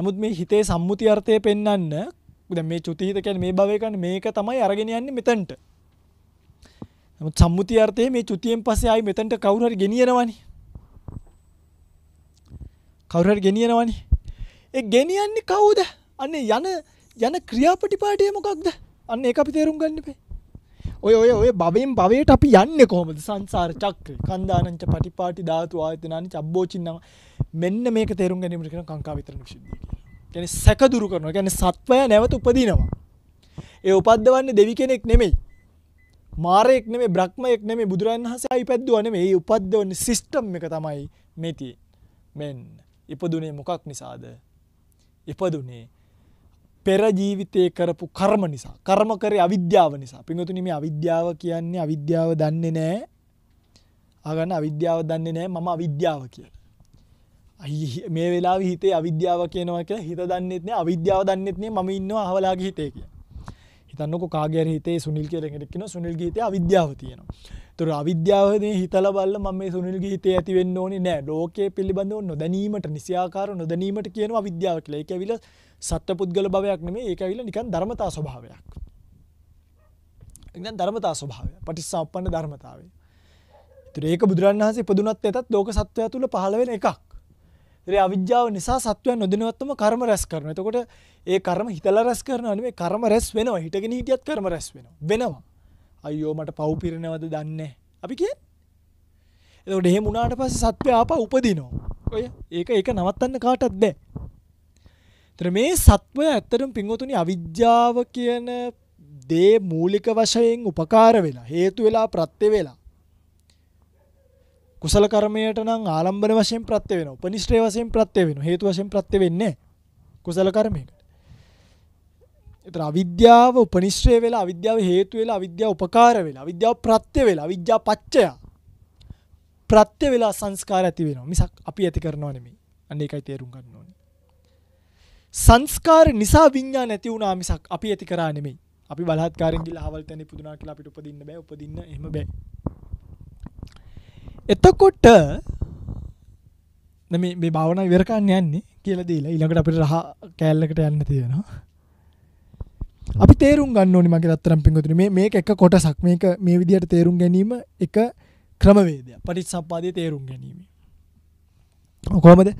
නමුත් මේ හිතේ සම්මුති අර්ථය පෙන්න්න ද මේ චුතිහිතකැන් මේ භවයකන්න මේක තමයි අරගෙන යන්න මෙතැන්ට සම්මුති අර්ථය මේ චුතියෙන් පසේ අයි මෙතැන්ට කවුරට ගෙනියනවනි කවුරට ගෙනියනවනි ඒ ගෙනියන්නේ කවුද අන්නේ යන යන ක්‍රියාපටිපාටය මොකක්ද අන්න ඒක අපි තේරුම් ගන්න බෑ. ඔය ඔය ඔය භවයෙන් භවයට අපි යන්නේ කොහොමද? සංසාර චක්‍ර, කන්දානංච පටිපාටි ධාතු ආයතනානි චබ්බෝචින්නම් මෙන්න මේක තේරුම් ගැනීමට කියන කාංකා විතරණ විසුද්ධිය කියලා. කියන්නේ සැක දුරු කරනවා. කියන්නේ සත්වය නැවත උපදිනවා. ඒ උපද්දවන්නේ දෙවි කෙනෙක් නෙමෙයි. මාරයෙක් නෙමෙයි, බ්‍රහ්මයෙක් නෙමෙයි, බුදුරජාණන් වහන්සේ ආයි පැද්දුවා නෙමෙයි. ඒ උපද්දවන්නේ සිස්ටම් එක තමයි මේ තියෙන්නේ. මෙන්න. ඉපදුනේ මොකක් නිසාද? ඉපදුනේ පෙර ජීවිතයේ කරපු කර්ම නිසා කර්ම කරේ අවිද්‍යාව නිසා පින්වතුනි මේ අවිද්‍යාව කියන්නේ අවිද්‍යාව දන්නේ නැහැ ආගන්න අවිද්‍යාව දන්නේ නැහැ මම අවිද්‍යාව කියලා මේ වෙලාවේ හිතේ අවිද්‍යාව කියනවා කියලා හිත දන්නේත් නැහැ අවිද්‍යාව දන්නේත් නැහැ මම ඉන්නවා අහවලාගේ හිතේ කියලා හිතන්නකෝ කාගේ හරි හිතේ සුනිල් කියලා එකෙක් ඉන්නවා සුනිල්ගේ හිතේ අවිද්‍යාව තියෙනවා තොර අවිද්‍යාවනේ හිතල බල්ල මම මේ සුනිල්ගේ හිතේ ඇතිවෙන්න ඕනේ නෑ ලෝකයේ පිළිබඳව නොදැනීමට නිසියාකාර නොදැනීමට කියනවා අවිද්‍යාව කියලා. ඒක ඇවිල්ලා සත්ත්ව පුද්ගල භවයක් නෙමෙයි ඒක ඇවිල්ලා නිකන් ධර්මතා ස්වභාවයක්. නිකන් ධර්මතා ස්වභාවය. පටිච්චසමුප්පන්න ධර්මතාවය. ඒතර ඒක බුදුරන් වහන්සේ ඉපදුනත් ඇතත් ලෝක සත්වයා තුල පහළ වෙන එකක්. ඒ අවිද්‍යාව නිසා සත්වයන් නොදැනුවත්වම කර්ම රැස් කරනවා. එතකොට ඒ කර්ම හිතලා රැස් කරනවා නෙමෙයි කර්ම රැස් වෙනවා. හිතගෙන හිටියත් කර්ම රැස් වෙනවා. වෙනවා. අයියෝ මට පව් පිරෙනවද දන්නේ අපි කිය එතකොට එහෙම වුණාට පස්සේ සත්වය ආපහු උපදිනවා ඔය ඒක ඒක නවත්තන්න කාටවත් බෑ එතන මේ සත්වය ඇත්තටම පින්වතුනි අවිද්‍යාව කියන දේ මූලික වශයෙන් උපකාර වෙලා හේතු වෙලා ප්‍රත්‍ය වෙලා කුසල කර්මයට නම් ආලම්බන වශයෙන් ප්‍රත්‍ය වෙනවා උපනිෂ්ඨේ වශයෙන් ප්‍රත්‍ය වෙනවා හේතු වශයෙන් ප්‍රත්‍ය වෙන්නේ කුසල කර්මයක එතන අවිද්‍යාව උපනිශ්‍රය වෙලා අවිද්‍යාව හේතු වෙලා අවිද්‍යාව උපකාර වෙලා අවිද්‍යාව ප්‍රත්‍ය වෙලා අවිද්‍යාව පත්‍යය ප්‍රත්‍ය වෙලා සංස්කාර ඇති වෙනවා මිසක් අපි ඇති කරනව නෙමෙයි අන්න ඒකයි තේරුම් ගන්න ඕනේ සංස්කාර නිසා විඤ්ඤාණ ඇති වුණා මිසක් අපි ඇති කරා නෙමෙයි. අපි බලහත්කාරයෙන් ගිහලා හවල් තැන ඉපදුනා කියලා අපිට උපදින්න බෑ. උපදින්න එහෙම බෑ. එතකොට මේ මේ භාවනා ඉවර කරන්න යන්නේ කියලා දීලා ඊළඟට අපිට රහ කෑල්ලකට යන්න තියෙනවා. අපි තේරුම් ගන්න ඕනි මගේ රත්තරම් පින්ගතුන මේ මේක එක කොටසක් මේක මේ විදිහට තේරුම් ගැනීම එක ක්‍රමවේදය පටිච්ච සම්පාදයේ තේරුම් ගැනීම කොහොමද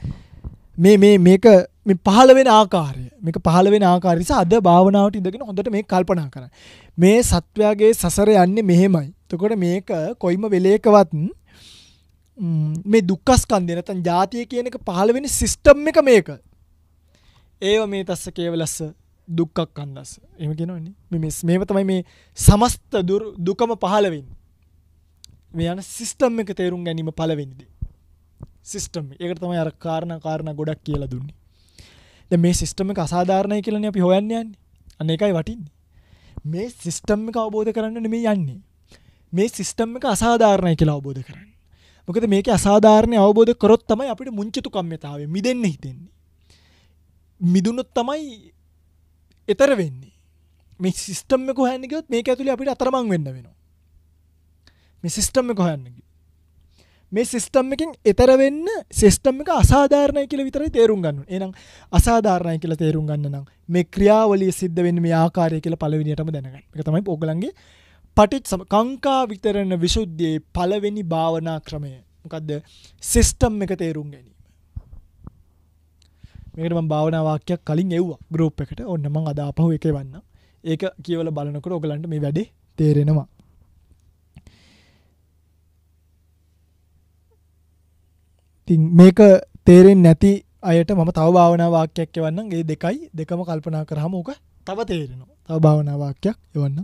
මේ මේ මේක මේ පහළ වෙන ආකාරය මේක පහළ වෙන ආකාරය නිසා අද භාවනාවට ඉඳගෙන හොඳට මේ කල්පනා කරන්න මේ සත්වයාගේ සසර යන්නේ මෙහෙමයි එතකොට මේක කොයිම වෙලේකවත් මේ දුක්ඛස්කන්ධය නැත්නම් ජාතිය කියන එක පහළ වෙන සිස්ටම් එක මේක ඒව මේ තස්ස කේවලස්ස දුක්කක් කන්දස් එම කෙනවන්නේ මෙ මේම තමයි මේ සමස්ත දුකම පහලවෙන් මේ යන සිිස්ටම් එක තේරුම් ගැනීම පලවෙනිද සිිස්ටම් එකට තමයි අර කාරණ කාරණ ගොඩක් කියලා දුන්නේ මේ සිිස්ටම එක අසාධාරණය කියලන අපි හොයන්නයන් අන එකයි වටින්නේ මේ සිිස්ටම් එක අවබෝධ කරන්න නෙමේ යන්නේ මේ සිිස්ටම් එක අසාධාරණය කියලා අවබෝධ කරන්න මොකද මේක අසාධාරණය අවබෝධ කරොත් තමයි අපිට මුංචිතු කම්මතාව මිදන්න හිතෙන්නේ මිදුනොත් තමයි එතර වෙන්නේ මේ සිිස්ටම්ම කොහැන්නගොත් මේ ඇතුළි අපිට අතරමං වෙන්න වෙනවා මේ සිිස්ටම්ම කොහැන්නග මේ සිිස්ටම් එකින් එතර වෙන්න සිිස්ටම් එක අසාධාරණය කියල විතරයි තේරුම් ගන්න එනම් අසාධාරණය කියල තේරුම් ගන්න නම් මේ ක්‍රියාවලිය සිද්ධ වෙන්න මේ ආකාරය කියල පලවිනියටම දැනගන්න එක තමයි පොගලන්ගේ පටිත් සම කංකා විතරන්න විශුද්ධයේ පලවෙනි භාවනා ක්‍රමය මොකක්ද සිිස්ටම් එක තේරුම් ගැනීම මේකට ම භාවනාවාක්‍යයක් කලින් එව්වා ගරෝප් එකට ඔන්නම අදාපහු එක වන්න ඒක කියවල බලනකොට ඔගලන්ට මේ වැඩේ තේරෙනවා තින් මේක තේරෙන් නැති අයට මම තව භාවනාවාක්‍යයක් එවන්න ඒ දෙකයි දෙකම කල්පනා කරහම ඕක තව තේරෙනවා තව භාවනාවාක්‍යයක් එවන්න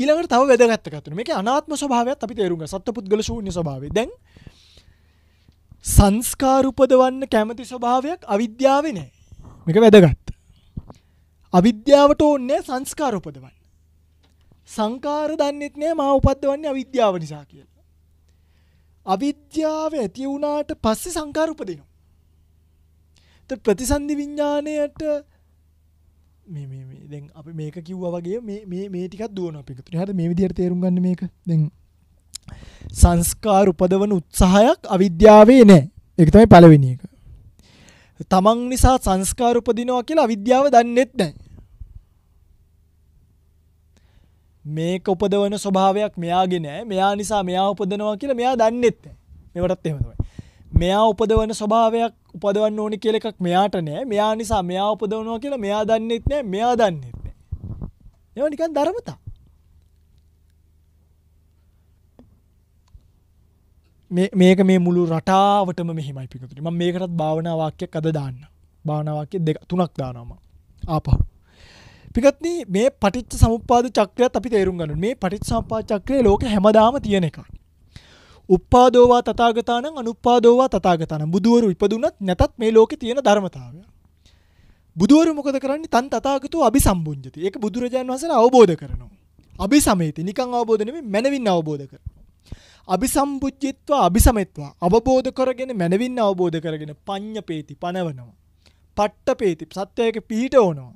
ඊළඟට තව වැදගත්ත කතුන මේ අනාත්ම ස්භාවයක් අපි තේරුම් සත්පුද්ගල ශූන්‍ය ස්භාව දැන් සංස්කාර උපදවන්න කැමති ස්වභාවයක් අවිද්‍යාවේ නැහැ. මේක වැදගත්. අවිද්‍යාවට ඕනේ සංස්කාර උපදවන්න. සංකාර දන්නෙත් නෑ මා උපද්දවන්නේ අවිද්‍යාව නිසා කියලා. අවිද්‍යාව ඇති වුණාට පස්සේ සංකාර උපදිනවා. ඒත් ප්‍රතිසන්දි විඥාණයට මේ මේ මේ දැන් අපි මේක කිව්වා වගේ මේ මේ මේ ටිකක් දුවනවා අපි. හරිද මේ විදිහට තේරුම් ගන්න මේක. දැන් සංස්කාර උපදවන උත්සාහයක් අවිද්‍යාවේ නැහැ. ඒක තමයි පළවෙනි එක. තමන් නිසා සංස්කාර උපදිනවා කියලා අවිද්‍යාව දන්නේත් නැහැ. මේක උපදවන ස්වභාවයක් මෙයාගේ නෑ. මෙයා නිසා මෙයා උපදනවා කියලා මෙයා දන්නේත් නැහැ. මේවටත් එහෙම තමයි. මෙයා උපදවන ස්වභාවයක් උපදවන්න ඕනි කියලා එකක් මෙයාට නෑ. මෙයා නිසා මෙයා උපදවනවා කියලා මෙයා දන්නේත් නැහැ. මෙයා දන්නේත් නැහැ. ඒවා නිකන් ධර්මතා. මේක මේ මුළු රටාවටම මෙහිමයි පිකතුට ම මේකටත් භාවනාවාක්‍යයක් අද දාන්න භාවනාවාක්‍ය දෙක තුනක් දානම ආපහු පිකත්න මේ පටිච් සමුපාද චක්‍රයත් අපි තේරුම් ගන්න මේ පටිච් සම්පා චක්‍රය ලෝක හැමදාම තියෙන එක. උප්පාදෝවා තතාගතානං අනුපාදෝවා තතාගතන බුදුවරු ඉපදුනත් නැතත් මේ ලෝක තියෙන ධර්මතාවය. බුදුවරු මොකද කරන්න තන් තතාගතු අභි සම්බුන්ජති එක බුදුරජාන් වසර අවබෝධ කරනවා. අභි සමේති නිකං අවබෝධනම මැනවින් අවබෝධ කරනවා. අபிසම්පුච්චිත්වා අபிසමෙත්වා අවබෝධ කරගෙන මනවින් අවබෝධ කරගෙන පඤ්ඤපේති පනවනවා. පට්ඨපේති සත්‍යයක පිහිට වනවා.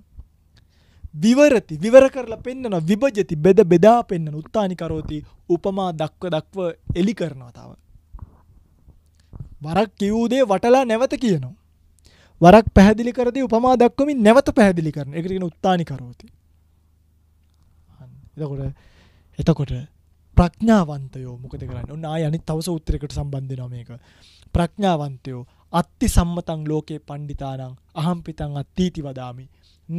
විවරති විවර කරලා පෙන්නනවා විභජති බෙද බෙදා පෙන්නන උත්තානි කරෝති උපමා දක්ව දක්ව එලි කරනවා තව. වරක් කිව් දේ වටලා නැවත කියනවා. වරක් පැහැදිලි කර දේ උපමා දක්වමින් නැවත පැහැදිලි කරන. ඒකට කියන උත්තානි කරෝති. එතකොට එතකොට ප්‍රඥාවන්තයෝ මොකද කරන්න ඔන්න අයනි තවස උත්තරකට සම්බන්ධන මේක ප්‍රඥාවන්තයෝ අත්ති සම්මතං ලෝකේ පණ්ඩිතානං අහම්පිතං අත්තීති වදාමි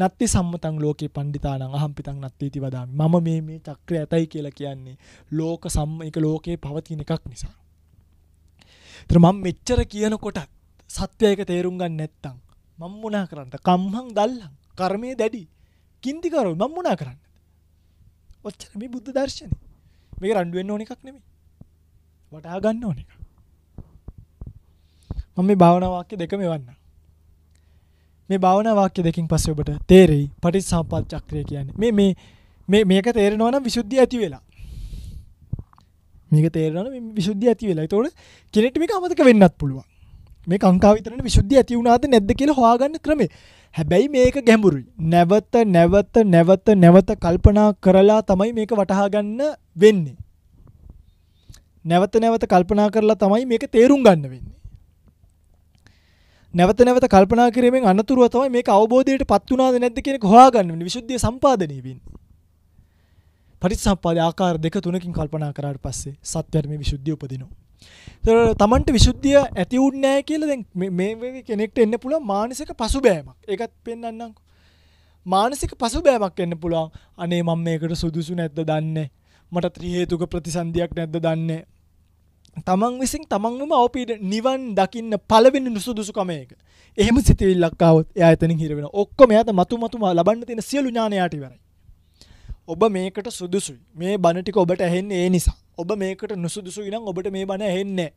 නත්ති සම්මතං ලෝකේ පණ්ඩිතානං අහම්පිතං නත්තීති වදාමි මම මේ මේ චක්‍රය ඇතයි කියලා කියන්නේ ලෝක සම්ම එක ලෝකේ පවතින එකක් නිසා. ඒතර මම මෙච්චර කියනකොට සත්‍යයක තේරුම් ගන්න නැත්තම් මම මොනා කරන්නද? කම්හං දල්හං කර්මයේ දැඩි කින්ති කරෝ මම මොනා කරන්නද? ඔච්චර මේ බුද්ධ දර්ශනේ. මේ රණ්ඩුවෙන් ඕන එකක් නෙමේ වටා ගන්න ඕන එක මම මේ භාවනාවාක්‍ය දෙක මෙවන්න මේ භාවනාවාක්‍ය දෙකින් පස්සේ ඔබට තේරෙයි පටිච්ච සම්පත් චක්‍රය කියන්නේ මේ මේ මේ මේක තේරෙනවා නම් විසුද්ධිය ඇති වෙලා මේක තේරෙනවා නම් විසුද්ධිය ඇති වෙලා ඒතකොට කෙනෙක්ට මේක අමතක වෙන්නත් පුළුවන් මේ කංකා විතරනේ විසුද්ධිය ඇති වුණාද නැද්ද කියලා හොයාගන්න ක්‍රමේ හැබැයි මේක ගැඹුරුයි. නැවත නැවත නැවත නැවත කල්පනා කරලා තමයි මේක වටහා ගන්න වෙන්නේ. නැවත නැවත කල්පනා කරලා තමයි මේක තේරුම් ගන්න වෙන්නේ. නැවත නැවත කල්පනා කිරීමෙන් අනතුරුව තමයි මේක අවබෝධයටපත් වුණාද නැද්ද කියන එක හොයාගන්න වෙන්නේ. විසුද්ධිය සම්පාදනය වෙන්නේ. පරිසම්පාද ආකාර දෙක තුනකින් කල්පනා කරාට පස්සේ සත්‍යර්මයේ විසුද්ධිය උපදිනවා. තමන්ට විශුද්ධිය ඇති උන්නෑ කියල දැ මේ කෙනෙක්ට එන්න පුළ මානසික පසු බෑමක් එකත් පෙන්න්නන්නක මානසික පසු බෑමක් එන්න පුළා අනේ මං මේකට සුදුසු නැද්ද දන්න මට ත්‍රිහේතුක ප්‍රතිසන්ධයක් නැද්ද දන්න තමන් විසින් තමන්ම අවපීට නිවන් දකින්න පලවෙන්න නුසුදුසුකමයක එහෙම සිතිවිල්ලක්කාවත් ඇතන හිරවෙන ඔක්කොම ඇත මතු මතුමා ලබන්න තියෙන සියලු ඥානයාටිවරයි ඔබ මේකට සුදුසුයි මේ බණටික ඔබට ඇහෙන්නේ ඒ නිසා ඔබ මේකට නුසුදුසු නම් ඔබට මේ බණ ඇහෙන්නේ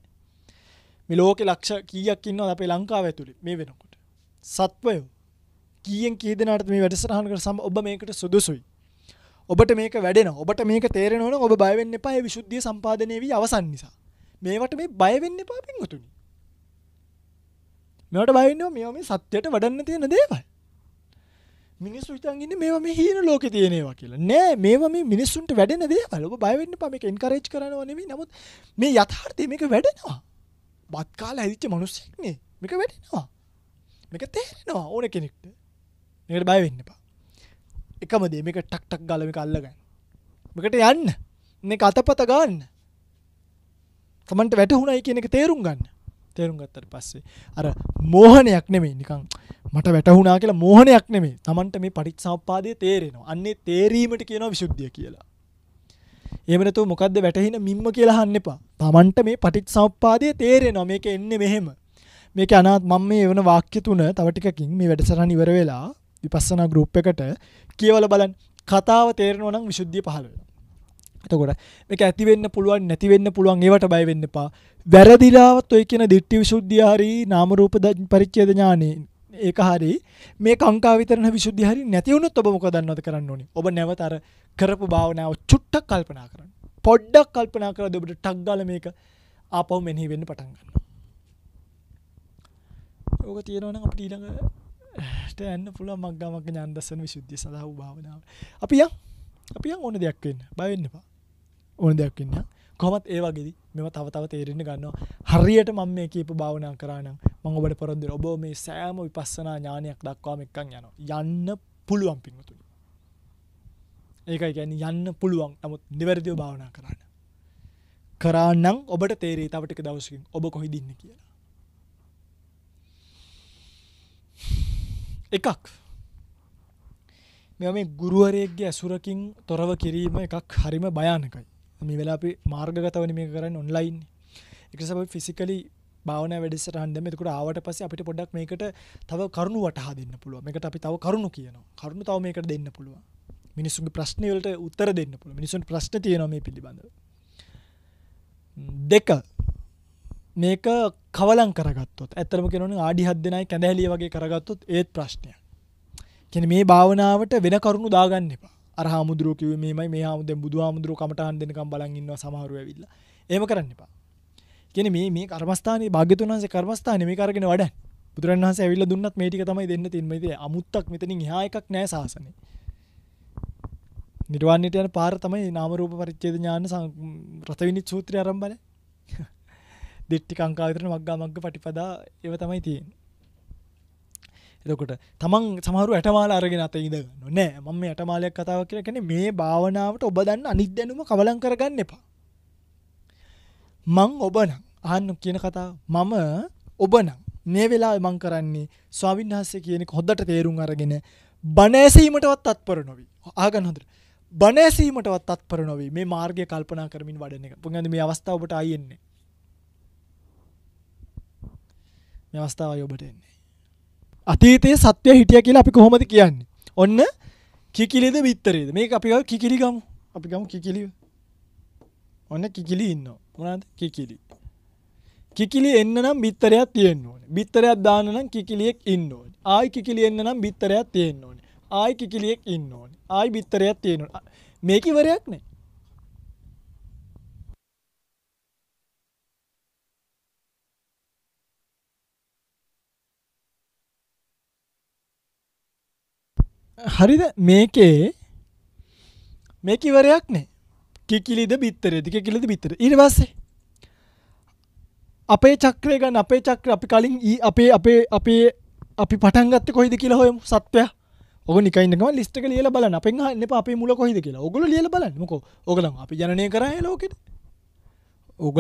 මේ ලෝකේ ලක්ෂ කීයක් ඉන්නවද අපේ ලංකාව ඇතුලේ මේ වෙනකොට සත්වයෝ කීයෙන් කී දෙනාට මේ වැඩසටහනකට සම ඔබ මේකට සුදුසුයි ඔබට මේක වැඩෙන ඔබට මේක තේරෙනවන ඔබ බයවෙන්න එපා ඒ විසුද්ධිය සම්පාදනය වී අවසන් නිසා මේවට මේ බයවෙන්න එපා පින්වතුනි මේවට බයවෙන්න මේවා මේ සත්‍යයට වඩන්න තියෙන දේවල් මිනිස්සු හිතන්ගන්න මේ මේ හීන ලෝක තියනවා කියලා නෑ මේ මේ මිනිස්සුන්ට වැඩන දේ ලබ බයවෙන්න පම එක එන්කරේච් කරනවනෙම නමුත් මේ යථාර්ථය මේක වැඩෙනවා බත්කාල ඇදිච්ච මනුස්සෙක්නේ මේක වැඩෙනවා මේක තේරෙනවා ඕන කෙනෙක්ට මේකට බයවෙන්න පා එකමදේ මේක ටක්ටක් ගලම කල්ලගන්න මේකට යන්න මේ අතපත ගන්න තමන්ට වැටහුණයි කියන එක තේරුම් ගන්න තේරුම් ගත්තට පස්සේ අර මෝහනයක් නෙමේ නිකං මට වැටහුණා කියලා මෝහනයක් නෙමේ තමන්ට මේ පටිත් සම්පාදය තේරෙනවා අන්නේ තේරීමට කියනවා විශුද්ධිය කියලා එමනතු මොකක්ද වැටහින මිම්ම කියලාහන්න එපා තමන්ට මේ පටිත් සම්පාදය තේරෙනවා මේක එන්න මෙහෙම මේක අනාත් මම මේ වන වාක්‍ය තුන තවටිකින් මේ වැඩසරණ ඉවර වෙලා විපස්සනා ගරුප් එකට කියවල බලන් කතාව තේරෙනවා නම් විශුද්ධිය පහළ වෙනවා එතකොට මේක ඇතිවෙන්න පුළුවන් නැතිවෙන්න පුළුවන් ඒවට බය වෙන්න එපා වැරදිලාවත් ඔය කියන දිට්ඨි විසුද්ධිය හරි නාම රූප පරිච්ඡේද ඥානෙ ඒක හරි මේ කාංකා විතරණ විසුද්ධිය හරි නැති වුණොත් ඔබ මොකද දන්නවද කරන්න ඕනේ ඔබ නැවත අර කරපු භාවනාව චුට්ටක් කල්පනා කරන්න පොඩ්ඩක් කල්පනා කරලා ඔබට ටක් ගාලා මේක ආපහු මෙනෙහි වෙන්න පටන් ගන්නවා ඕක තියෙනවා නම් අපිට ඊළඟට යන්න පුළුවන් මග්ගමග්ග ඥාන දර්ශන විසුද්ධිය සඳහා වූ භාවනාව අපි යන් අපි යන් ඕන දෙයක් වෙන්න බය වෙන්න එපා ඕන දෙයක් වෙන්න කොහොමත් ඒ වගේදී මෙම තව තව තේරෙන්න ගන්නවා හරියට මම මේ කියපු භාවනා කරානම් මම ඔබට පොරොන්දු ඔබ මේ සෑම විපස්සනා ඥානයක් දක්වාම එක්කන් යනවා යන්න පුළුවන් පින්වතුනි ඒකයි කියන්නේ යන්න පුළුවන් නමුත් නිවැරදිව භාවනා කරන්න කරානම් ඔබට තේරෙයි තව ටික දවසකින් ඔබ කොහෙද ඉන්නේ කියලා එකක් මෙ මේ ගුරුවරයෙක්ගේ ඇසුරකින් තොරව කිරීම එකක් හරිම භයානකයි මේ වෙලා අපි මාර්ගගතවන මේ කරන්න ඔන්ලයින් එක සබ ෆිසිකලි භාවන වැඩිස රහන්දමතකට ආවට පස අපිට පොඩක් මේකට තව කරුණු වටහා දෙන්න පුළුව එකට අපි තව කරුණු කියන කරුණු තව මේකට දෙන්න පුළුව මිනිසුන් ප්‍රශ්නවලට උත්තර දෙන්න පුළුව මිනිසුන් ප්‍රශ්න තියනම පිළිබඳ දෙක මේක කවලන් කරගත්තොත් ඇතරම කෙනන ආඩි හත් දෙනයි කැඳැහලිය වගේ කරගත්තොත් ඒත් ප්‍රශ්නය කෙන මේ භාවනාවට වෙන කරුණු දාගන්න එපා අර හාමුදුරුව කිව මේමයි මේ හාමුදෙන් බුදු හාමුදුරුව කමටහන් දෙනකම් බලන් ඉන්නවා සමහරුව ඇවිල්ලා එහෙම කරන්න එපා කියන්නේ මේ මේ කර්මස්ථානයේ භාග්‍යතුන් වහන්සේ කර්මස්ථානේ මේ කරගෙන වඩන් බුදුරන් වහන්සේ ඇවිල්ලා දුන්නත් මේ ටික තමයි දෙන්න තියෙන්නේ ඉතින් අමුත්තක් මෙතනින් එහා එකක් නෑ සාසනේ නිර්වාණයට යන පාර තමයි නාම රූප පරිච්ඡේද ඥාන රතවිනිත් සූත්‍රය ආරම්භය. [LAUGHS] දිට්ඨි කාංකා විතරන මග්ගා මග්ග පටිපදා ඒව තමයි තියෙන්නේ. එතකොට තමන් සමහරු ඇටමාල අරගෙන අත ඉද නොනෑ මම ඇටමාලයක් කතාව කියලා කැන මේ භාවනාවට ඔබ දන්න අනිද්‍යැනුම කවලං කරගන්න එපා. මං ඔබනං අහන්න කියන කතා මම ඔබනං මේ වෙලා මං කරන්නේ ස්වාවින්හස්සේ කියනෙ හොදට තේරුම් අරගෙන බනෑසීමටවත් අත්පර නොවී ආගන් හොඳට බනෑසීමටවත් අත්පර නොවී මේ මාර්ගය කල්පනා කරමින් වඩන එක පුගඳ මේ අවස්ථාවට අයෙන්නේ මේ අවස්ථාව ඔබට එන්නේ අතීතයේ සත්‍යය හිටිය කියලා අපි කොහොමද කියන්නේ. ඔන්න කිකිලිද විත්තරේද මේ අපි කිකිලි ගමු අපි ගමු කිකිලිව ඔන්න කිකිලි ඉන්න මොනාද කිකිලි කිකිලි එන්න නම් බිත්තරයක් තියෙන්න ඕන බිත්තරයක් දාන්න නම් කිකිලියෙක් ඉන්න ඕන ආයි කිකිලි එන්න නම් බිත්තරයක් තියෙන්න ඕන ආයි කිකිලියෙක් ඉන්න ඕන ආයි බිත්තරයක් තියෙන්න ඕන මේක ඉවරයක් නෑ හරිද මේකේ මේක ඉවරයක් නෑ කිකිලිද බිත්තරේ දික කිලිද බිත්තර ඊට පස්සේ අපේ චක්‍රය ගන්න අපේ චක්‍ර අපි කලින් ඊ අපේ අපේ අපේ අපි පටන්ගත්ත කොයිද කියලා හොයම සත්වය ඔග නිකයින්නම ලිස්ට ලියල බලන්න අපෙන් හන්න අපේ මුල කොහිද කියලා ඔගුල ලියල බලන්න මොක ඔගලම් අපි ජනය කරය ලෝකෙට ඔග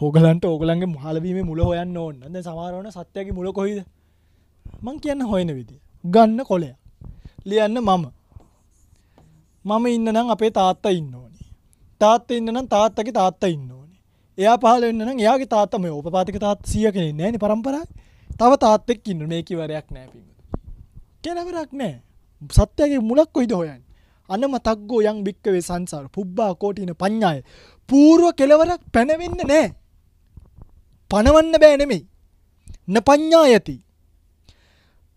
හෝගලන්ට [LAUGHS] ඕගලන්ගේ මහලවීම මුල හොයන්න ඕන්න ද සමාරවන සත්‍යයගේ මුල කොයිද මං කියන්න හොයන විදිිය ගන්න කොලයක් ලියන්න මම මම ඉන්න නම් අපේ තාත්ත ඉන්න ඕනි තාත්ත ඉන්න නම් තාත්තගේ තාත්ත ඉන්න ඕනි එයා පහල වෙන්න නම් යාගේ තාත්තම උපපාතික තාත් සිය කෙනෙ නෑන පරම්පරයි තව තාත්තෙක් ඉන්න මේකිවරයක් නෑ පිම කෙනවරක් නෑ සත්‍යයගේ මුලක් කොයිද හොයන් අන මතක්ගෝ යං භික්කවේ සංසාර පුබ්බා කෝටින පඤ්ඥාය පූර්ුව කෙලවරක් පැනවෙන්න නෑ පණවන්න බෑනෙමෙයි න පඤ්ඥා ඇති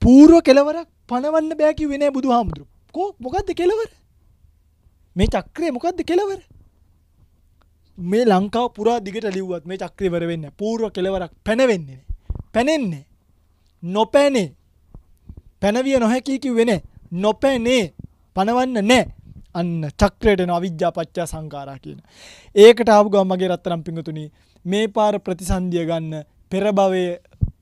පූර්ව කෙලවරක් පනවන්න බෑකි වෙන බුදු හාමුදුරු කෝ මොකක්ද කෙලවර මේ චක්‍රය මොකක්ද කෙලවර මේ ලංකාව පුරා දිගට ලිව්වත් මේ චක්‍රවර වෙන්න පූර්ව කෙලවරක් පැනවෙන්නේ පැනෙන්නේ නොපැනේ පැනවිය නොහැකිකි වෙන නොපැනේ පනවන්න නෑ අන්න චක්‍රයටන අවිද්‍යාපච්චා සංකාරා කියන. ඒකට ආපු ගම්මගේ රත්තරම් පිඟතුනි මේ පාර ප්‍රතිසන්දිය ගන්න පෙරභවය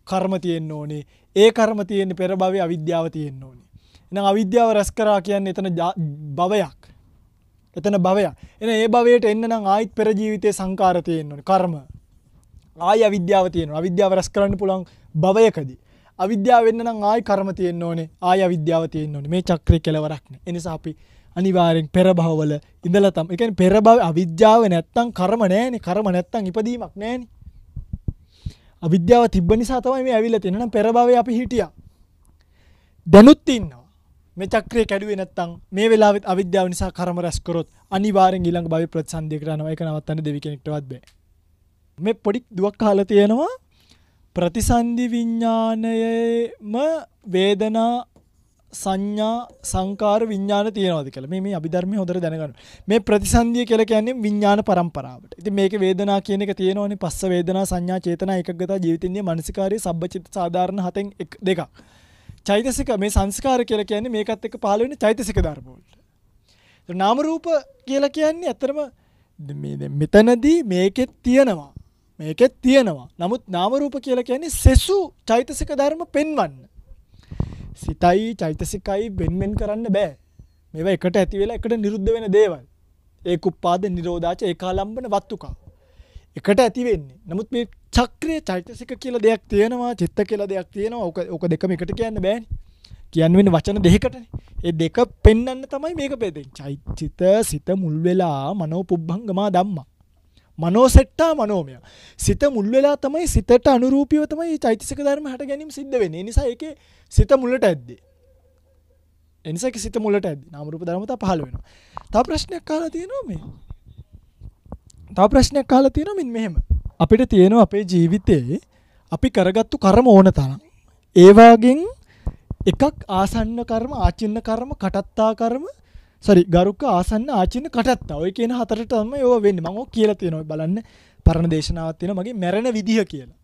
කර්ම තියෙන්න ඕනේ ඒ කරම තියෙන්නේ පෙර භවයේ අවිද්‍යාව තියෙන්න ඕනේ. එහෙනම් අවිද්‍යාව රැස් කරා කියන්නේ එතන භවයක්. එතන භවයක්. එහෙනම් ඒ භවයට එන්න නම් ආයිත් පෙර ජීවිතයේ සංකාර තියෙන්න ඕනේ. කර්ම. ආයි අවිද්‍යාව තියෙනවා. අවිද්‍යාව රැස් කරන්න පුළුවන් භවයකදී. අවිද්‍යාව වෙන්න නම් ආයි කර්ම තියෙන්න ඕනේ. ආයි අවිද්‍යාව තියෙන්න ඕනේ. මේ චක්‍රය කෙලවරක් නේ. ඒ නිසා අපි අනිවාරෙන් පෙරභවල ඉඳලතම් එකන් පෙරභව අවිද්‍යාව නැත්තං කරම නෑනෙ කරම නැත්තං ඉපදීමක් නෑනේ අවිද්‍යාව තිබ්බ නිසා තමයි මේ ඇවිල්ලා තියෙන්නේ. නම් පෙර භවයේ අපි හිටියා. දැනුත් ඉන්නවා. මේ චක්‍රය කැඩුවේ නැත්තම් මේ වෙලාවෙත් අවිද්‍යාව නිසා කර්ම රැස් කරොත් අනිවාර්යෙන් ඊළඟ භවයේ ප්‍රතිසන්දියකට යනවා. ඒක නවත්තන්න දෙවි කෙනෙක්ටවත් බෑ. මේ පොඩි දුවක් අහලා තියෙනවා. ප්‍රතිසන්දි විඥාණයම වේදනා සංඥා සංකාර විඤ්ඥාන තියනවාද කළ මේ අභිධර්මය හොඳර දැනගන්න මේ ප්‍රතිසන්දිය කළ කියන්නේ විඤ්ඥාන පරම්පරාවට ඇති මේක වේදනා කියනක තියෙනවනි පස්ස වේදනා සංඥා චේතන එකගත ජීවිතන්නේ මනසිකාරය සබ්චිත සාධාරණ හතෙන් එක් දෙක. චෛතසික මේ සංස්කාර කියල කියන්නේ මේකත් එක පාලවෙන චෛතසික ධර්මෝල්ට. නාමරූප කියල කියන්නේ ඇතරම මෙතනදී මේකෙත් තියෙනවා මේකෙත් තියෙනවා නමුත් නාමරූප කියල කියන්නේ සෙසු චෛතසික ධර්ම පෙන්වන්න සිතයි චෛතසිකයි වෙන්වෙන් කරන්න බෑ. මේවා එකට ඇති වෙලා එකට නිරුද්ධ වෙන දේවල්. ඒක උපාද නිරෝධාච ඒකාලම්බන වත්තුකා. එකට ඇති වෙන්නේ. නමුත් මේ චක්‍රය චෛතසික කියලා දෙයක් තියෙනවා, චිත්ත කියලා දෙයක් තියෙනවා. ඕක ඕක දෙකම එකට කියන්න බෑනේ. කියන්න වෙන වචන දෙකටනේ. ඒ දෙක පෙන්වන්න තමයි මේක පෙදෙන්නේ. චෛතසිත සිත මුල් වෙලා මනෝ පුබ්බංගමා ධම්මා. මනෝ සෙට්ටා මනෝමය. සිත මුල් වෙලා තමයි සිතට අනුරූපීව තමයි චෛතසික ධර්ම හට ගැනීම සිද්ධ වෙන්නේ. ඒ නිසා ඒකේ සිත මුලට ඇද්දේ එනිසක සිත මුලට ඇද නාමරූප ධර්මතා පහළ වෙනවා තව ප්‍රශ්නයක් කාලා තියෙනවා මේ තව ප්‍රශ්නයක් කාලා තියෙනවා මින් මෙහෙම අපිට තියෙනවා අපේ ජීවිතේ අපි කරගත්තු කර්ම ඕන තරම් ඒවාගෙන් එකක් ආසන්න කර්ම ආචින්න කර්ම කටත්තා කර්ම සරි ගරුක ආසන්න ආචින්න කටත්තා ඔය කියන හතරට තමයි ඒව වෙන්නේ මම ඔය කියලා තියෙනවා බලන්න පරණ දේශනාවක් තියෙනවා මගේ මැරෙන විදිහ කියලා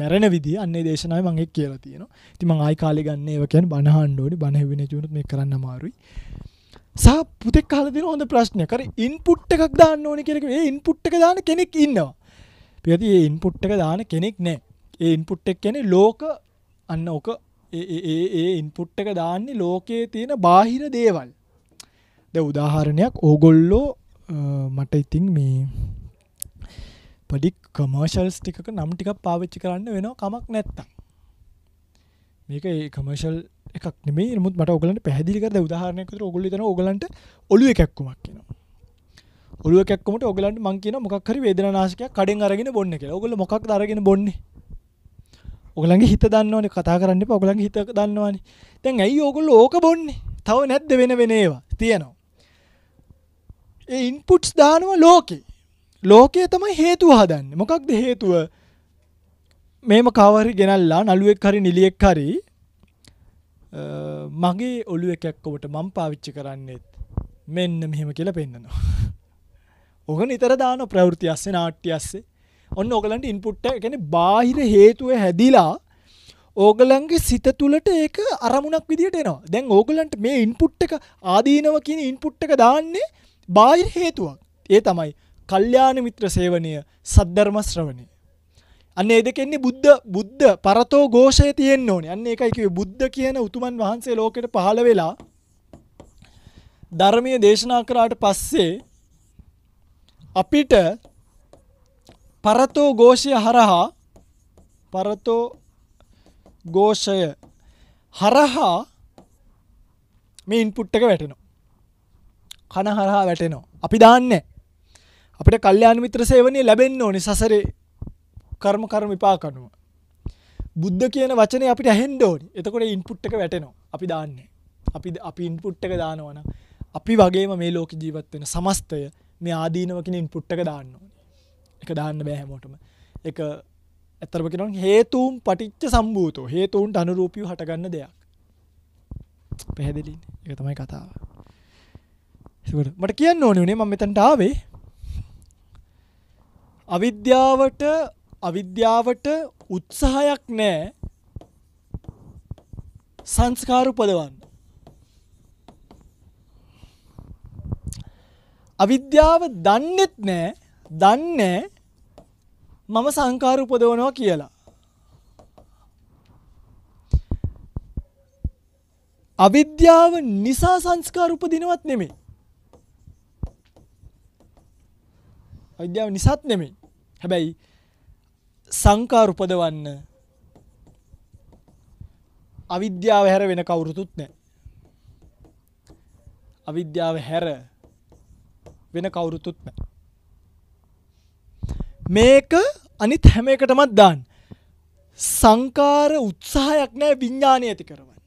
මැරණ විදි අන්නේ දේශනාව මගේ කියලා තියෙන තිම ආයි කාලි ගන්න ඒවකැන් බණහන්ඩෝඩි බණහවිෙන චුනුත් මේ කරන්න මාරුයි සහ පුතෙක් කාලදින හොඳ ප්‍රශ්නය කර ඉන්පුට් එකක් දාන්න ඕනි කෙනෙක ඒ ඉන්පුට්ක දාන කෙනෙක් ඉන්නවා පිති ඒ ඉන්පුට් එක දාන කෙනෙක් නෑ ඒ ඉන්පුට්ටක් කෙනෙ ලෝක අන්න ඕක ඒ ඉන්පුට් එක දාන්නේ ලෝකයේ තියෙන බාහිර දේවල් ද උදාහරණයක් ඕගොල්ලෝ මට ඉතින් මේ පඩික් කමර්ශල්ස් ටික නම් ටික පාවිච්චි කරන්න වෙන කමක් නැත්තම් මේක ඒ කමර්ශල් එකක් මේ මුත් මට ඔගලට පැදිිකර උදාහරනයකතර ඔගොල තන ඔගලන්ට ඔලුව එකැක්කුමක් කියෙනවා ඔලුව එකක්කමට ඔගලන්ට මං කියන මොක්හරි වේදනාශකය කඩෙන් අරගෙන බොන්න කියලා ඔගල මොක් අරගෙන බොන්නේ ඔගලන්ගේ හිත දන්නවන කතා කරන්න පොගලන් හිත දන්නවාන තැන් ඇයි ඔගොල් ඕක බොන්නේ තව නැද්ද වෙන වෙනේවා තියෙනවා ඒ ඉන්පුට්ස් දානවා ලෝකේ ලෝකයේ තමයි හේතුව හදන්නේ. මොකක්ද හේතුව? මේම කවරි ගෙනල්ලා නළුවෙක් හරි නිලියෙක් හරි මගේ ඔළුවේ කැක්කවට මම පාවිච්චි කරන්නෙත් මෙන්න මෙහෙම කියලා පෙන්නනවා. ඕක නිතර දාන ප්‍රවෘත්ති අස්සේ නාට්‍ය අස්සේ. ඔන්න ඕගලන්ට ඉන්පුට් එක කියන්නේ බාහිර හේතුව හැදිලා ඕගලන්ගේ සිත තුළට ඒක අරමුණක් විදිහට එනවා. දැන් ඕගලන්ට මේ ඉන්පුට් එක ආදීනව කියන ඉන්පුට් එක දාන්නේ බාහිර හේතුවක්. ඒ තමයි කල්්‍යාන මිත්‍ර සේවනය සද්ධර්ම ශ්‍රවණය. අන්න ඒ දෙකෙන්නේ බුද්ධ බුද්ධ පරතෝ ഘോഷය තියෙන්න ඕනේ. අන්න ඒකයි කිව්වේ බුද්ධ කියන උතුමන් වහන්සේ ලෝකෙට පහළ වෙලා ධර්මීය දේශනා කරාට පස්සේ අපිට පරතෝ ഘോഷය හරහා පරතෝ ഘോഷය හරහා මේ ඉන්පුට් එක වැටෙනවා. කන හරහා වැටෙනවා. අපි දාන්නේ අපිට කල්යාණ මිත්‍ර සේවනය ලැබෙන්න ඕනේ සසරේ කර්ම කර්ම විපාක අනුව. බුද්ධ කියන වචනේ අපිට ඇහෙන්න ඕනේ. එතකොට ඉන්පුට් එක වැටෙනවා. අපි දාන්නේ. අපි අපි ඉන්පුට් එක දානවනම් අපි වගේම මේ ලෝක ජීවත් වෙන සමස්තය මේ ආදීනව කියන ඉන්පුට් එක දාන්න ඕනේ. ඒක දාන්න බෑ හැමෝටම. ඒක ඇත්තටම කියනවා හේතුන් පටිච්ච සම්භූතෝ. හේතුන්ට අනුරූපීව හටගන්න දෙයක්. පැහැදිලිනේ. ඒක තමයි කතාව. ඒකට මට කියන්න ඕනේ උනේ මම මෙතනට ආවේ අවිද්‍යාවට අවිද්‍යාවට උත්සාහයක් නෑ සංස්කාර උපදවන්න. අවිද්‍යාව දන්නෙත් නෑ දන්නේ මම සංකාර උපදවනවා කියලා. අවිද්‍යාව නිසා සංස්කාර උපදිනවත් නෙමෙයි. අවිද්‍යාව නිසාත් නෙමෙයි. හැබැයි සංකාර උපදවන්න අවිද්‍යාව හැර වෙන කවුරුතුත් නෑ. අවිද්‍යාව හැර වෙන කවුරුතුත් නෑ. මේක අනිත් හැම එකටමත් දාන්න. සංකාර උත්සාහයක් නෑ විඤ්ඥානය ඇති කරවන්න.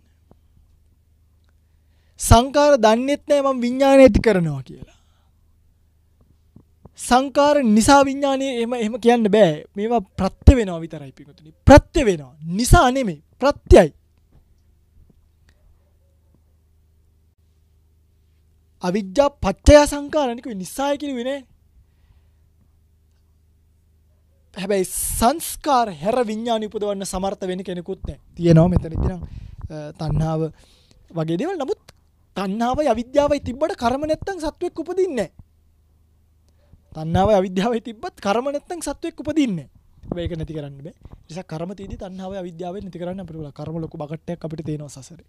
සංකාර දන්නෙත් නෑ මම විඤ්ඥාන ඇති කරනවා කියලා. සංකාර නිසා විඤ්ඥානය එම එහම කියන්න බෑ මේවා ප්‍රත්්‍ය වෙනවා විතරයි පිතුනි ප්‍රත්්‍ය වෙනවා නිසා නෙමේ ප්‍රත්‍යයි අවිද්‍යා පච්චය සංකාරනික නිසායකින වෙන හැබැයි සංස්කාර හැර විඤ්ඥාන උපදවන්න සමර්ථ වෙන කෙනෙකුත් තියෙනවා මෙතන තිනම් තන්නාව වගේ දෙවල් නමුත් තන්නාව අවිද්‍යාවයි තිබට කරම නැත්තන් සත්වයක් උපදින්නේ තන්නාව අවිද්‍යාවයි තිබත් කරම නැත්තම් සත්වෙක් උපදින්නේ මේක නැති කරන්න බෑ. නිසා කර්ම තියදී තණ්හාව අවිද්‍යාවෙන් නැති කරන්න අපිට පුළුවන්. කර්ම ලොකු බකට්ටයක් අපිට තියෙනවා සසරේ.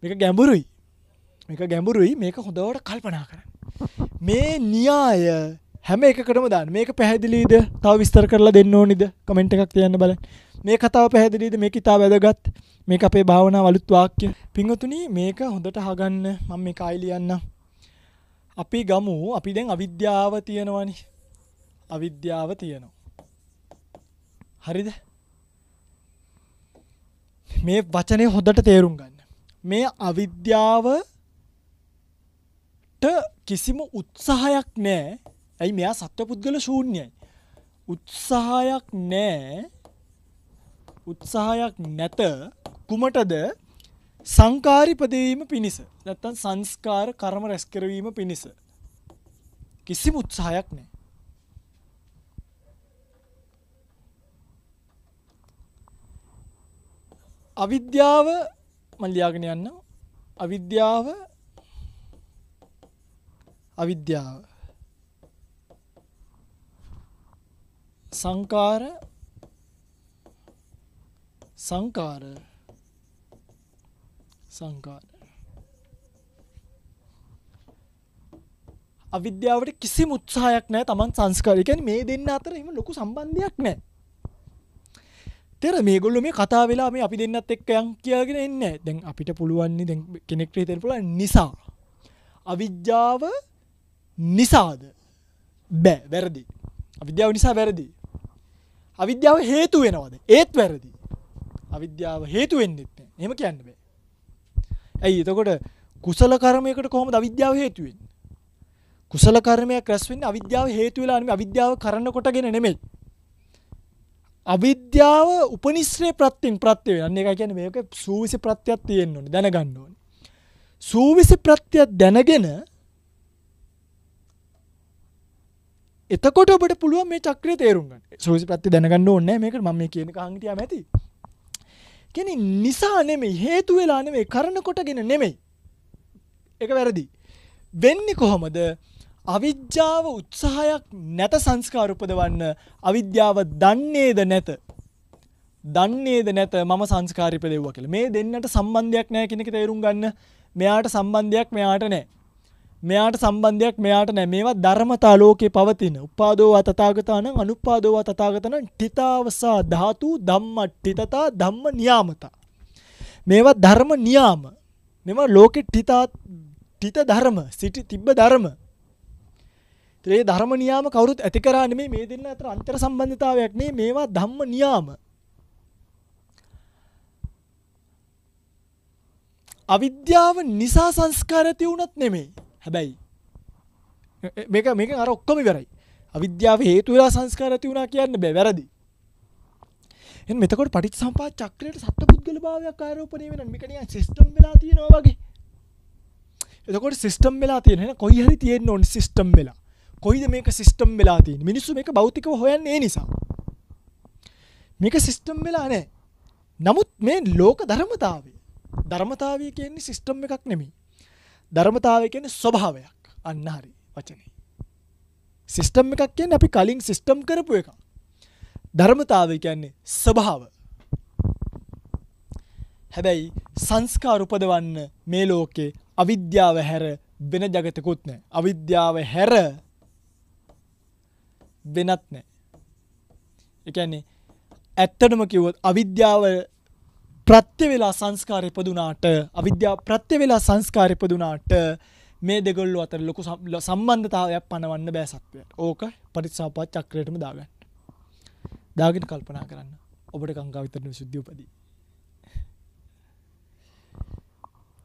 මේක ගැඹුරුයි. මේක ගැඹුරුයි. මේක හොඳවට කල්පනා කරන්න. මේ න්‍යාය හැම එකකටම දාන්න. මේක පැහැදිලිද? තව විස්තර කරලා දෙන්න ඕනිද? කමෙන්ට් එකක් තියන්න බලන්න. මේ කතාව පැහැදිලිද? මේක ඉතා වැදගත්. මේක අපේ භාවනාව අලුත් වාක්‍ය. පින්වතුනි මේක හොඳට අහගන්න. මම මේක ආයි ලියන්නම්. අපි ගමු අපි දැන් අවිද්‍යාව තියෙනවනි අවිද්‍යාව තියෙනවා. හරිද? මේ වචනේ හොඳට තේරුම් ගන්න. මේ අවිද්‍යාව කිසිම උත්සාහයක් නෑ. ඇයි මෙයා සත්වපුද්ගල ශූන්‍යයි. උත්සාහයක් නෑ. උත්සාහයක් නැත කුමටද සංකාරිපදවීම පිණිස නැත්තන් සංස්කාර කරම රැස් කරවීම පිණිස කිසිම උත්සාහයක් නෑ අවිද්‍යාව මල්ලියාගෙන යන්න අවිද්‍යාව අවිද්‍යාව සංකාර සංකාර sun god අවිද්‍යාවට කිසි මුත්සාහයක් නෑ තමන් සංස්කාරය කියන්නේ මේ දෙන්න අතර එහෙම ලොකු සම්බන්ධයක් නෑ. තේර මේගොල්ලෝ මේ කතා වෙලා මේ අපි දෙන්නත් එක්ක යන් කියාගෙන එන්නේ නෑ. දැන් අපිට පුළුවන් නේ දැන් කෙනෙක්ට හිතෙන්න පුළුවන් නිසා. අවිද්‍යාව නිසාද? බෑ වැරදි. අවිද්‍යාව නිසා වැරදි. අවිද්‍යාව හේතු වෙනවද? ඒත් වැරදි. අවිද්‍යාව හේතු වෙන්නෙත් නෑ. එහෙම කියන්න බෑ. ඇයි එතකොට කුසල කර්මයකට කොහොමද අවිද්‍යාව හේතු වෙන්නේ? කුසල කර්මයක් රැස් වෙන්නේ අවිද්‍යාව හේතු වෙලා නෙමෙයි අවිද්‍යාව කරන කොටගෙන නෙමෙයි. අවිද්‍යාව උපනිශ්‍රේ ප්‍රත්‍යින් ප්‍රත්‍ය වෙන. අන්න ඒකයි කියන්නේ මේක සූවිසි ප්‍රත්‍යක් තියෙන්න ඕනේ දැනගන්න ඕනේ. සූවිසි ප්‍රත්‍යක් දැනගෙන එතකොට ඔබට පුළුවන් මේ චක්‍රය තේරුම් ගන්න. සූවිසි ප්‍රත්‍ය දැනගන්න ඕනේ නැහැ. මේක මම මේ කියන කහන් හිටියාම ඇති. කියන්නේ නිසා නෙමෙයි හේතු වෙලා නෙමෙයි කරන කොටගෙන නෙමෙයි. ඒක වැරදි. වෙන්නේ කොහොමද? අවිද්‍යාව උත්සාහයක් නැත සංස්කාර උපදවන්න අවිද්‍යාව දන්නේද නැත. දන්නේද නැත මම සංස්කාර ඉපදෙව්වා කියලා. මේ දෙන්නට සම්බන්ධයක් නැහැ කියන එක තේරුම් ගන්න. මෙයාට සම්බන්ධයක් මෙයාට නැහැ. මෙයාට සම්බන්ධයක් මෙයාට නෑ මේවා ධර්මතා ලෝකේ පවතින උපාදෝ අතතාගතාන අනුපාදෝ අතතාගතන ටිතාවසා ධාතු ධම්ම ටිතතා ධම්ම නියාමතා මේවා ධර්ම නියාම මෙම ලෝකෙ ටිතා ටිත ධර්ම සිටි තිබ්බ ධර්ම ඒ ධර්ම නියාම කවුරුත් ඇති කරා නෙමෙයි මේ දෙන්න අතර අන්තර් සම්බන්ධතාවයක් නේ මේවා ධම්ම නියාම අවිද්‍යාව නිසා සංස්කාර ඇති වුණත් නෙමෙයි හැබැයි මේක මේක අර ඔක්කොම කරයි අවිද්‍යාව හේතුවෙලා සංස්කාර ඇති වුණා කියන්න බෑ වැරදි එ මෙතකොට පටිච් සම්පා චක්‍රයට සත්ව පුද්ගල භාවයක් ආරෝපනය වෙන මිකනිය සිිස්ටම් වෙලා තියෙනවා වගේ එතකොට සිිස්ටම් වෙලා තියෙන කොයි හරි තියෙන් ඔන් සිිස්ටම් වෙලා කොයිද මේක සිිස්ටම් වෙලා තියෙන මිනිස්සු මේ බෞතිකව හොයන් ඒ නිසා මේක සිිස්ටම් වෙලා නෑ නමුත් මේ ලෝක ධර්මතාවේ ධර්මතාවය කියන්නේ සිිස්ටම් එකක් නෙමේ ධර්මතාවය කියන්නේ ස්වභාවයක්. අන්න හරි වචනේ. සිස්ටම් එකක් කියන්නේ අපි කලින් සිස්ටම් කරපු එකක්. ධර්මතාවය කියන්නේ ස්වභාව. හැබැයි සංස්කාර උපදවන්න මේ ලෝකේ අවිද්‍යාව හැර වෙන జగතකුත් නැහැ. අවිද්‍යාව හැර වෙනත් නැහැ. ඒ කියන්නේ ඇත්තටම කිව්වොත් අවිද්‍යාව ප්‍රත්‍ය වෙලා සංස්කාරය ඉපදුනාට අවිද්‍යාව ප්‍රත්‍ය වෙලා සංස්කාරය ඉපදුනාට මේ දෙගොල්ලෝ අතර ලොකු සම්බන්ධතාවයක් පනවන්න බෑ සත්වයට. ඕක පටිච්චසමුප්පාද චක්‍රයටම දාගන්න. දාගෙන කල්පනා කරන්න. ඔබට ගංගා විතරන සුද්ධිය උපදී.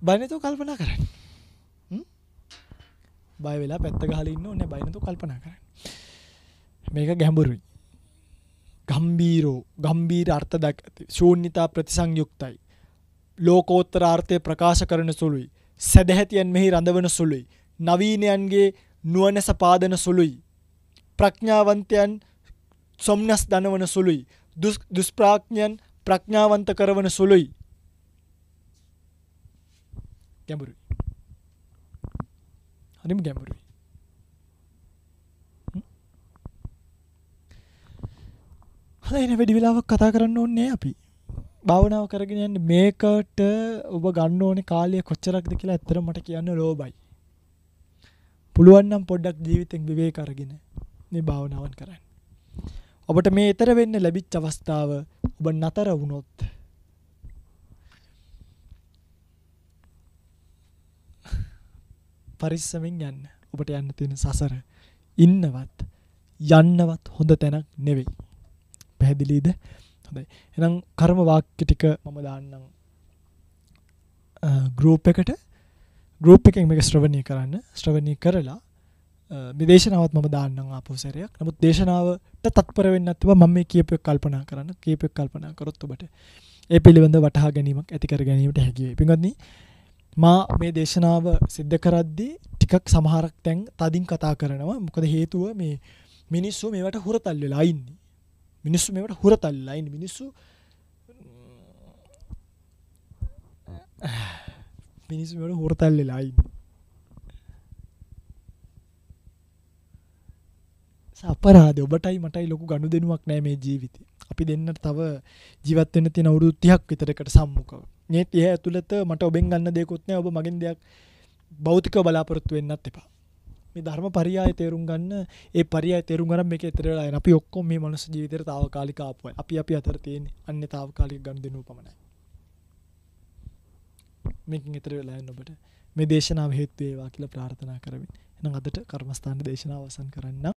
බය නැතුව කල්පනා කරන්න. බය වෙලා පැත්ත ගහලා ඉන්න ඕනේ බය නැතුව කල්පනා කරන්න. මේක ගැඹුරුයි. ගම්බීරෝ ගම්බීර අර්ථ දක් ඇති ශූන්‍යතා ප්‍රතිසංයුක්තයි. ලෝකෝත්තර ආර්ථය ප්‍රකාශ කරන සුළුයි. සැදැහැතියන් මෙහි රඳවන සුළුයි. නවීනයන්ගේ නුවන සපාදන සුළුයි. ප්‍රඥාවන්තයන් සොම්නස් දනවන සුළුයි. දුස්ප්‍රාඥ්ඥන් ප්‍රඥාවන්ත කරවන සුළුයි. ගැඹුරුයි. හරිම ගැඹුරුයි. හදන වැඩි වෙලාවක් කතා කරන්න ඕන්නේ අපි භාවනාව කරගෙන යන්න මේකට ඔබ ගන්න ඕනේ කාලය කොච්චරක්ද කියලා ඇත්තට මට කියන්න ලෝබයි. පුළුවන් නම් පොඩ්ඩක් ජීවිතෙන් විවේක අරගෙන මේ භාවනාවන් කරන්න. ඔබට මේ ඊතර වෙන්න ලැබිච්ච අවස්ථාව ඔබ නතර වුණොත් පරිස්සමෙන් යන්න. ඔබට යන්න තියෙන සසර ඉන්නවත් යන්නවත් හොඳ තැනක් නෙවෙයි. පැහැදිලීද හොඳයි එනම් කර්ම වාක්‍ය ටික මම දාන්නම් ගෲප් එකට ගෲප් එකෙන් මේක ශ්‍රවණය කරන්න ශ්‍රවණය කරලා මේ දේශනාවත් මම දාන්නම් ආපහු සැරයක්. නමුත් දේශනාවට තත්පර වෙන්න නැතුව මම මේ කියපෙක් කල්පනා කරන්න කියපෙක් කල්පනා කරොත් ඔබට ඒ පිළිබඳ වටහා ගැනීමක් ඇති කර ගැනීමට හැකි වෙයි. පින්වත්නි මා මේ දේශනාව සිද්ධ කරද්දී ටිකක් සමහරක් දැන් තදින් කතා කරනවා. මොකද හේතුව මේ මිනිස්සු මේවට හුරතල් වෙලා ඉන්නේ. මිනිස්සු මේට හුරතල්ලා ඉන්න මිනිස්සු මිනිස්සුමට හුරතල්ලලායි සපරාද ඔබටයි මටයි ලොකු ගණු දෙනුවක් නෑ මේ ජීවිතය අපි දෙන්නට තව ජීවත්වෙන තින අවුරුත්තියක් විතරකට සම්මුකව නේත් ඒ ඇතුළත මට ඔබෙන් ගන්න දෙකොත්නෑ ඔබ මගින් දෙයක් බෞතික බලාපොරොත්තු වෙන්නත් එපා මේ ධර්ම පරියාය තේරුම් ගන්න ඒ පරියාය තේරුම් ගන්න මේක ඊතර වෙලා යන අපි ඔක්කොම මේ මනුස්ස ජීවිතේට తాවකාලික ආපුවයි අපි අපි අතර තියෙන අන්නේ తాවකාලික ගන්න දෙනුව පමණයි මේකෙන් ඊතර වෙලා යන ඔබට මේ දේශනාව හේතු වේවා කියලා ප්‍රාර්ථනා කරමින් එහෙනම් අදට කර්මස්ථාන දේශනාව අවසන් කරන්න